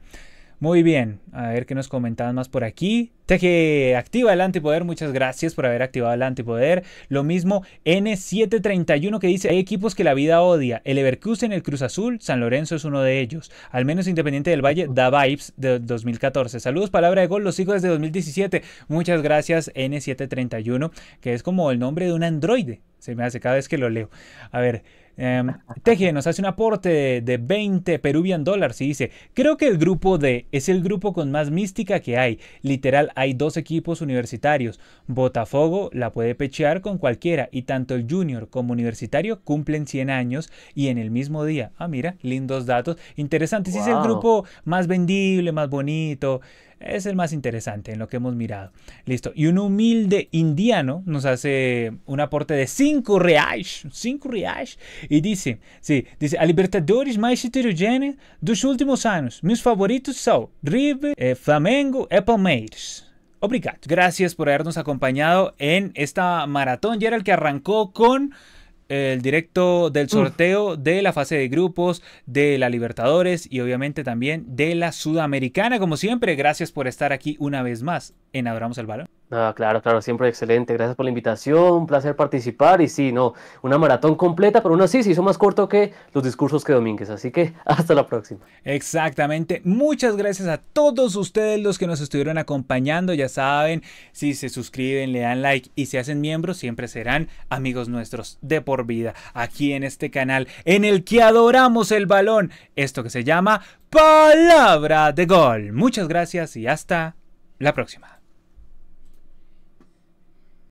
Muy bien, a ver qué nos comentaban más por aquí. Teje activa el antipoder, muchas gracias por haber activado el antipoder. Lo mismo N731 que dice, hay equipos que la vida odia. El en el Cruz Azul, San Lorenzo es uno de ellos. Al menos Independiente del Valle, da vibes de 2014. Saludos, palabra de gol, los sigo desde 2017. Muchas gracias N731, que es como el nombre de un androide. Se me hace cada vez que lo leo. A ver, Em, Teje nos hace un aporte de, 20 Peruvian dólares y dice, creo que el grupo D es el grupo con más mística que hay. Literal, hay dos equipos universitarios. Botafogo la puede pechear con cualquiera y tanto el junior como universitario cumplen 100 años y en el mismo día. Ah, mira, lindos datos. Interesante. si es el grupo más vendible, más bonito es el más interesante en lo que hemos mirado. Listo. Y un humilde indiano nos hace un aporte de 5 reais. 5 reais. Y dice, sí, dice, a Libertadores más de dos últimos años. Mis favoritos son River, eh, Flamengo y e Palmeiras. Obrigado. Gracias por habernos acompañado en esta maratón. Y era el que arrancó con el directo del sorteo de la fase de grupos de la Libertadores y obviamente también de la Sudamericana. Como siempre, gracias por estar aquí una vez más en Adoramos el Balón. Ah, claro, claro, siempre excelente. Gracias por la invitación, un placer participar. Y sí, no, una maratón completa, pero aún sí, se hizo más corto que los discursos que Domínguez. Así que hasta la próxima. Exactamente. Muchas gracias a todos ustedes los que nos estuvieron acompañando. Ya saben, si se suscriben, le dan like y se hacen miembros, siempre serán amigos nuestros de por vida aquí en este canal en el que adoramos el balón. Esto que se llama Palabra de Gol. Muchas gracias y hasta la próxima.